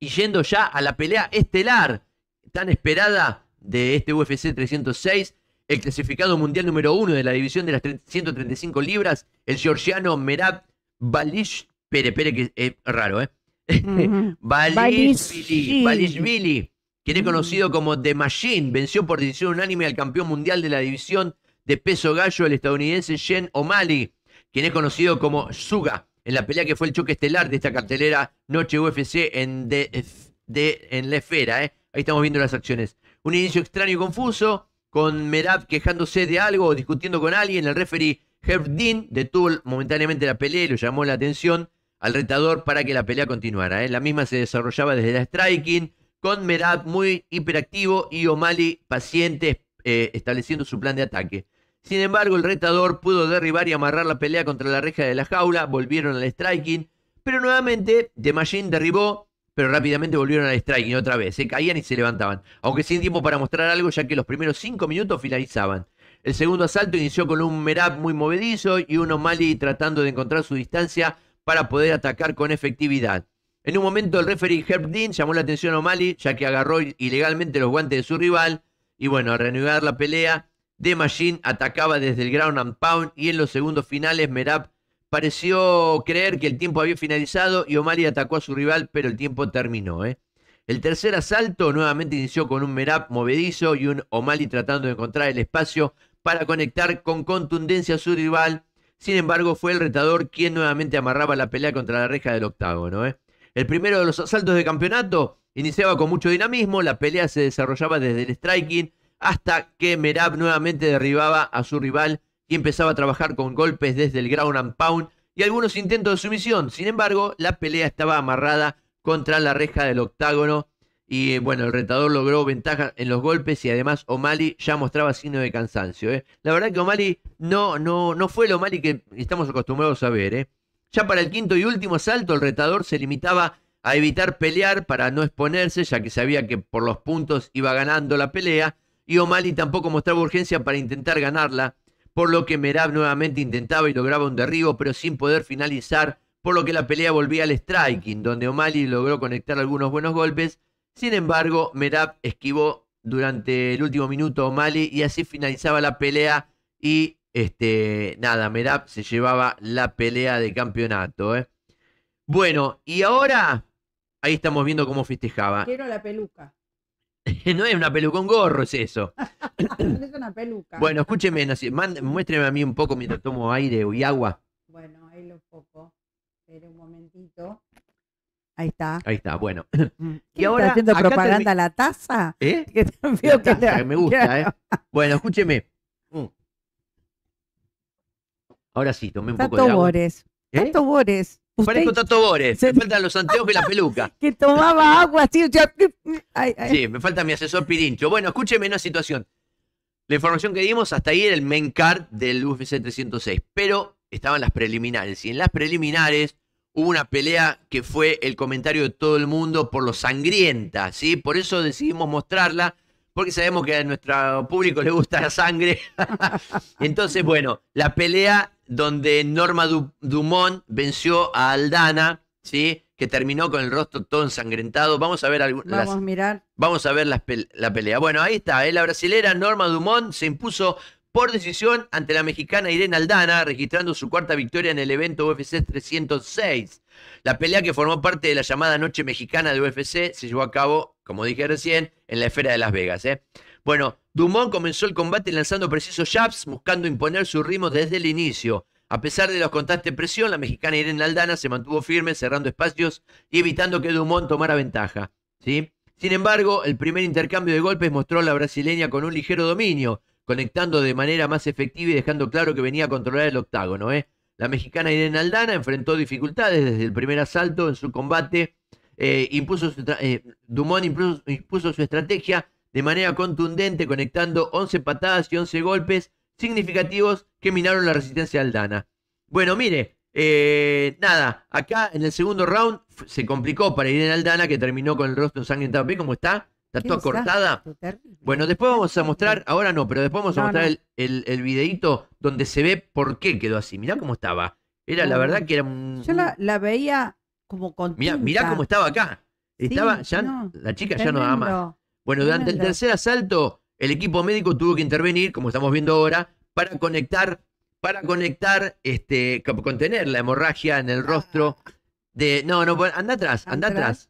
y yendo ya a la pelea estelar tan esperada de este UFC 306, el clasificado mundial número uno de la división de las 135 libras, el georgiano Merab Balish, pere, que es eh, raro, ¿eh? Balishvili, quien es conocido como The Machine, venció por decisión unánime al campeón mundial de la división de peso gallo, el estadounidense Jen O'Malley, quien es conocido como Suga en la pelea que fue el choque estelar de esta cartelera Noche UFC en, en la esfera. ¿eh? Ahí estamos viendo las acciones. Un inicio extraño y confuso, con Merab quejándose de algo o discutiendo con alguien. El referee Herb Dean detuvo momentáneamente la pelea y lo llamó la atención al retador para que la pelea continuara. ¿eh? La misma se desarrollaba desde la striking, con Merab muy hiperactivo y O'Malley paciente eh, estableciendo su plan de ataque. Sin embargo, el retador pudo derribar y amarrar la pelea contra la reja de la jaula, volvieron al striking, pero nuevamente The Machine derribó, pero rápidamente volvieron al striking otra vez, se caían y se levantaban, aunque sin tiempo para mostrar algo ya que los primeros 5 minutos finalizaban. El segundo asalto inició con un Merab muy movedizo y un O'Malley tratando de encontrar su distancia para poder atacar con efectividad. En un momento el referee Herb Dean llamó la atención a O'Malley ya que agarró ilegalmente los guantes de su rival y bueno, al reanudar la pelea The Machine atacaba desde el ground and pound y en los segundos finales Merab pareció creer que el tiempo había finalizado y O'Malley atacó a su rival, pero el tiempo terminó. ¿eh? El tercer asalto nuevamente inició con un Merab movedizo y un O'Malley tratando de encontrar el espacio para conectar con contundencia a su rival. Sin embargo, fue el retador quien nuevamente amarraba la pelea contra la reja del octágono. ¿Eh? El primero de los asaltos de campeonato iniciaba con mucho dinamismo, la pelea se desarrollaba desde el striking, hasta que Merab nuevamente derribaba a su rival y empezaba a trabajar con golpes desde el ground and pound y algunos intentos de sumisión. Sin embargo, la pelea estaba amarrada contra la reja del octágono y eh, bueno, el retador logró ventaja en los golpes y además O'Malley ya mostraba signo de cansancio. Eh. La verdad que O'Malley no, no, no fue el O'Malley que estamos acostumbrados a ver. Eh. Ya para el quinto y último asalto, el retador se limitaba a evitar pelear para no exponerse, ya que sabía que por los puntos iba ganando la pelea y O'Malley tampoco mostraba urgencia para intentar ganarla, por lo que Merab nuevamente intentaba y lograba un derribo, pero sin poder finalizar, por lo que la pelea volvía al striking, donde O'Malley logró conectar algunos buenos golpes. Sin embargo, Merab esquivó durante el último minuto a O'Malley y así finalizaba la pelea y este, nada, Merab se llevaba la pelea de campeonato. ¿eh? Bueno, y ahora, ahí estamos viendo cómo festejaba. Quiero la peluca. no es una peluca, con gorro es eso. es una peluca. Bueno, escúcheme, muéstreme a mí un poco mientras tomo aire y agua. Bueno, ahí lo poco. Espera un momentito. Ahí está. Ahí está, bueno. ¿Y ahora haciendo propaganda la taza? ¿Eh? la taza, que, me gusta, ¿eh? Bueno, escúcheme. Mm. Ahora sí, tomé un poco de agua. Bores. ¿Eh? Bores. Parezco Tato Bores, me faltan los anteojos y la peluca. que tomaba agua tío Sí, me falta mi asesor Pirincho. Bueno, escúcheme una situación. La información que dimos hasta ahí era el main card del UFC 306, pero estaban las preliminares. Y en las preliminares hubo una pelea que fue el comentario de todo el mundo por lo sangrienta, ¿sí? Por eso decidimos mostrarla, porque sabemos que a nuestro público le gusta la sangre. Entonces, bueno, la pelea donde Norma Dumont venció a Aldana, ¿sí? que terminó con el rostro todo ensangrentado. Vamos a ver algunas. Vamos a mirar. Vamos a ver la, pelea. Bueno, ahí está. ¿eh? La brasilera Norma Dumont se impuso por decisión ante la mexicana Irene Aldana, registrando su cuarta victoria en el evento UFC 306. La pelea que formó parte de la llamada Noche Mexicana de UFC se llevó a cabo, como dije recién, en la esfera de Las Vegas. ¿eh? Bueno, Dumont comenzó el combate lanzando precisos jabs, buscando imponer su ritmo desde el inicio. A pesar de los constantes presión, la mexicana Irene Aldana se mantuvo firme, cerrando espacios y evitando que Dumont tomara ventaja. ¿sí? Sin embargo, el primer intercambio de golpes mostró a la brasileña con un ligero dominio, conectando de manera más efectiva y dejando claro que venía a controlar el octágono. ¿eh? La mexicana Irene Aldana enfrentó dificultades desde el primer asalto en su combate. Eh, eh, Dumont impuso su estrategia de manera contundente, conectando 11 patadas y 11 golpes significativos que minaron la resistencia de aldana. Bueno, mire, eh, nada, acá en el segundo round se complicó para Irene Aldana, que terminó con el rostro ensangrentado. ¿Ve cómo está? Está toda cortada. Bueno, después vamos a mostrar, ahora no, pero después vamos a mostrar El, el, videito donde se ve por qué quedó así. Mirá cómo estaba. Era la verdad que era un... Yo la, veía como con. Mirá, cómo estaba acá. Estaba, ya, la chica ya no ama. Bueno, durante el tercer asalto, el equipo médico tuvo que intervenir, como estamos viendo ahora, para conectar, para este, contener este, la hemorragia en el rostro de. No, no, anda atrás, anda atrás.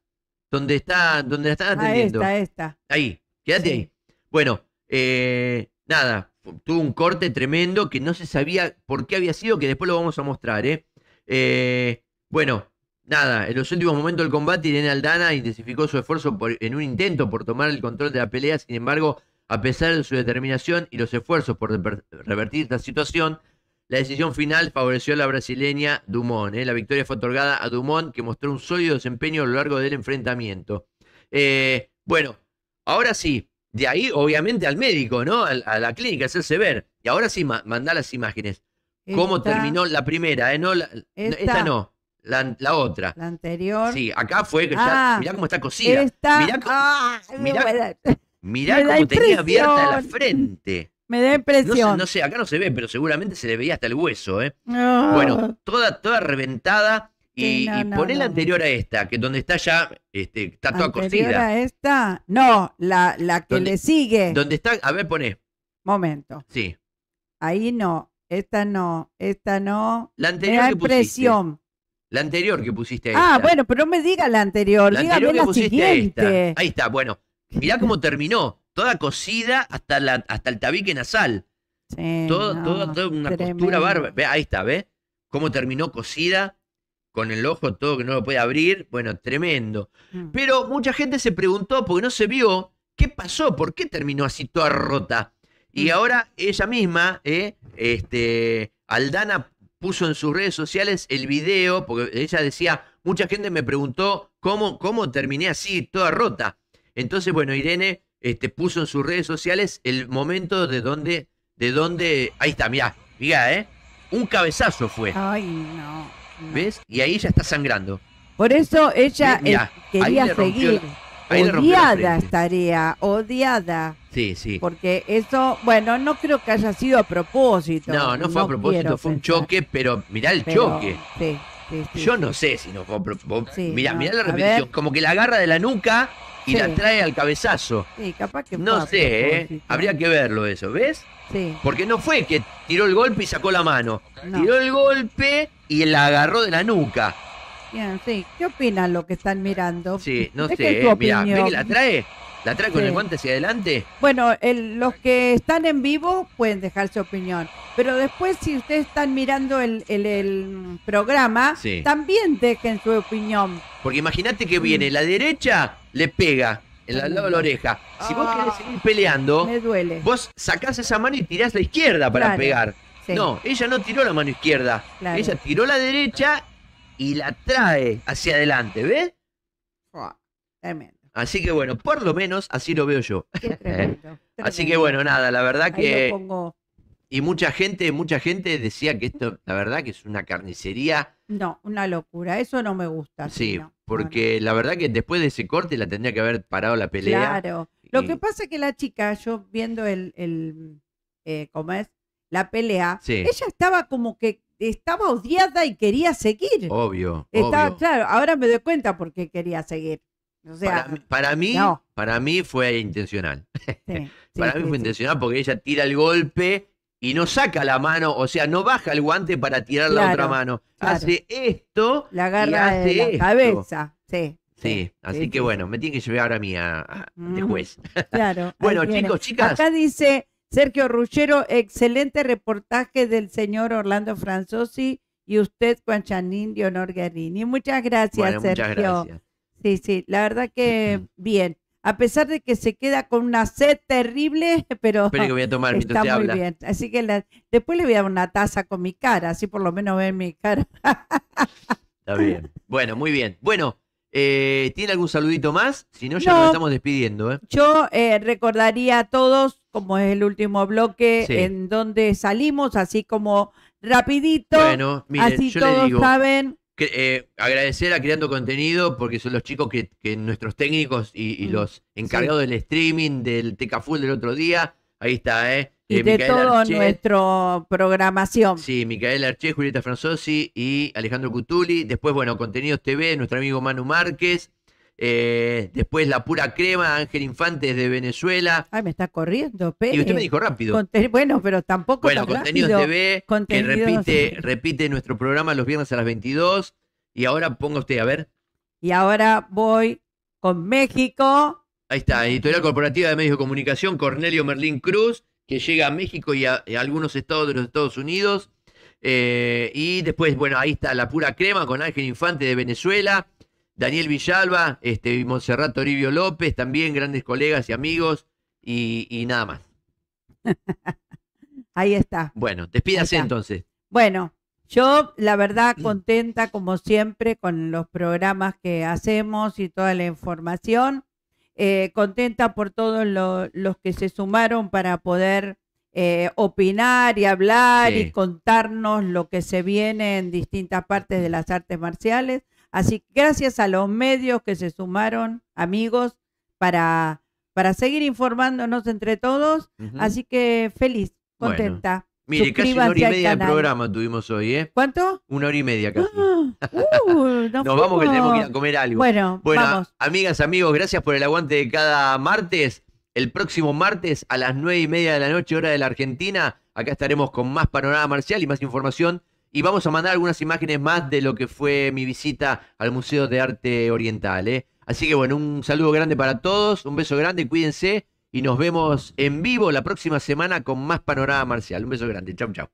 Donde está, donde la están ah, atendiendo. está, ahí está. Ahí, quédate ahí. Bueno, eh, nada, tuvo un corte tremendo que no se sabía por qué había sido, que después lo vamos a mostrar, eh, eh bueno, Nada, en los últimos momentos del combate, Irene Aldana intensificó su esfuerzo en un intento por tomar el control de la pelea. Sin embargo, a pesar de su determinación y los esfuerzos por revertir esta situación, la decisión final favoreció a la brasileña Dumont. ¿eh? La victoria fue otorgada a Dumont, que mostró un sólido desempeño a lo largo del enfrentamiento. Eh, bueno, ahora sí, de ahí obviamente al médico, ¿no? A, la clínica, hacerse ver. Y ahora sí, mandar las imágenes. ¿Cómo terminó la primera? Eh? esta no. La, otra. La anterior. Sí, acá fue que ya, ah, mirá cómo está cocida. mira mirá, mirá, cómo tenía abierta la frente. Me da impresión. No, sé, acá no se ve, pero seguramente se le veía hasta el hueso, ¿eh? Ah. Bueno, toda, toda reventada. Y, poné la anterior a esta, que donde está ya, este, está toda anterior a esta? No, la, la que le sigue. Donde está, a ver, poné. Momento. Sí. Ahí no, esta no, esta no. La anterior. Me da que impresión. La anterior que pusiste Ah, bueno, pero no me diga la anterior, la anterior que pusiste Ahí está, bueno. Mirá cómo terminó, toda cocida hasta, la, hasta el tabique nasal. todo, toda una costura bárbara. Ve, ahí está, ¿ves? Cómo terminó cocida, con el ojo todo que no lo puede abrir. Bueno, tremendo. Mm. Pero mucha gente se preguntó, porque no se vio, ¿qué pasó? ¿Por qué terminó así toda rota? Y mm. ahora ella misma, eh, este, Aldana puso en sus redes sociales el video, porque ella decía, mucha gente me preguntó cómo, cómo terminé así, toda rota. Entonces, bueno, Irene este, puso en sus redes sociales el momento de donde, de donde, ahí está, mira mira ¿eh? Un cabezazo fue. Ay, no. ¿Ves? Y ahí ya está sangrando. Por eso ella eh, quería seguir. odiada estaría, odiada. Sí, sí. Porque eso, bueno, no creo que haya sido a propósito. No, no fue a propósito, fue un choque, pero mirá el choque. Sí, sí, Yo no sé si no fue a propósito. mirá, mirá la repetición. Como que la agarra de la nuca y la trae al cabezazo. Sí, capaz que No sé, ¿eh? Habría que verlo eso, ¿ves? Sí. Porque no fue que tiró el golpe y sacó la mano. Tiró el golpe y la agarró de la nuca. Bien, sí. ¿Qué opinan lo que están mirando? Sí, no sé. Mira, ¿ves que la trae? ¿La trae con el guante hacia adelante? Bueno, los que están en vivo pueden dejar su opinión. Pero después, si ustedes están mirando el, programa, también dejen su opinión. Porque imagínate que viene mm. la derecha, le pega en al lado de la oreja. Si vos querés ah, seguir peleando, vos sacás esa mano y tirás la izquierda para pegar. No, ella no tiró la mano izquierda. Ella tiró la derecha y la trae hacia adelante, ¿ves? Así que bueno, por lo menos así lo veo yo. ¿Eh? Así que bueno, nada, la verdad que... Y mucha gente, mucha gente decía que esto, la verdad que es una carnicería. No, una locura, eso no me gusta. Sí, porque la verdad que después de ese corte la tendría que haber parado la pelea. Claro, lo que pasa es que la chica, yo viendo el, el eh, ¿cómo es? La pelea, ella estaba como que estaba odiada y quería seguir. Obvio. Estaba, obvio. claro, ahora me doy cuenta por qué quería seguir para, mí, para mí fue intencional. para mí fue intencional porque ella tira el golpe y no saca la mano, o sea, no baja el guante para tirar la otra mano. Hace esto la agarra de la cabeza. Sí. Sí, así que bueno, me tiene que llevar ahora a mí a, de juez. Claro. bueno, chicos, chicas. Acá dice Sergio Ruchero excelente reportaje del señor Orlando Franzosi y usted, Juan Chanín de Honor Guerrini. Muchas gracias, Sergio. Sí, sí, la verdad que bien. A pesar de que se queda con una sed terrible, pero, que voy a tomar está muy bien. Así que después le voy a dar una taza con mi cara, así por lo menos ven mi cara. está bien. Bueno, muy bien. Bueno, eh, ¿tiene algún saludito más? Si no, ya nos estamos despidiendo. ¿eh? Yo eh, recordaría a todos, como es el último bloque, en donde salimos, así como rapidito. así todos saben eh, agradecer a Creando Contenido porque son los chicos que, nuestros técnicos y, mm, los encargados del streaming, del Teca del otro día. Ahí está, ¿eh? eh y de todo nuestro programación. Sí, Micael Arché, Julieta Franzosi y Alejandro Cutuli. Después, bueno, Contenidos TV, nuestro amigo Manu Márquez. Eh, después la pura crema, Ángel Infante de Venezuela. Ay, me está corriendo, Y usted me dijo rápido. bueno, pero tampoco. Bueno, TV, que repite, nuestro programa los viernes a las 22. Y ahora ponga usted, a ver. Y ahora voy con México. Ahí está, Editorial Corporativa de Medios de Comunicación, Cornelio Merlín Cruz, que llega a México y a, algunos estados de los Estados Unidos. Eh, y después, bueno, ahí está la pura crema con Ángel Infante de Venezuela. Daniel Villalba, este, Monserrat Toribio López, también grandes colegas y amigos, y, nada más. Ahí está. Bueno, despídase entonces. Bueno, yo la verdad mm. contenta como siempre con los programas que hacemos y toda la información. Eh, contenta por todos los que se sumaron para poder eh, opinar y hablar y contarnos lo que se viene en distintas partes de las artes marciales. Así que gracias a los medios que se sumaron, amigos, para, para seguir informándonos entre todos. Así que feliz, contenta. Mire, casi una hora y media de programa tuvimos hoy, ¿eh? ¿Cuánto? Una hora y media casi. Ah, uh, nos, vamos que tenemos que ir a comer algo. Bueno, bueno amigas, amigos, gracias por el aguante de cada martes. El próximo martes a las nueve y media de la noche, hora de la Argentina, acá estaremos con más panorama marcial y más información y vamos a mandar algunas imágenes más de lo que fue mi visita al Museo de Arte Oriental. ¿eh? Así que bueno, un saludo grande para todos, un beso grande, cuídense y nos vemos en vivo la próxima semana con más Panorama Marcial. Un beso grande, chau chau.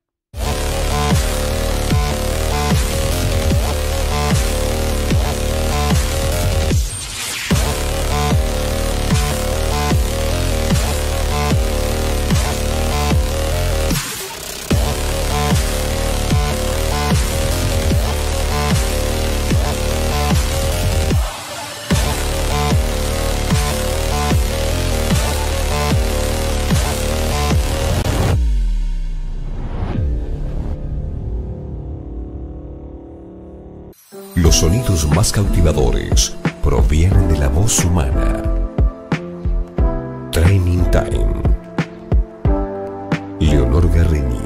sonidos más cautivadores provienen de la voz humana. Training Time. Leonor Garrini.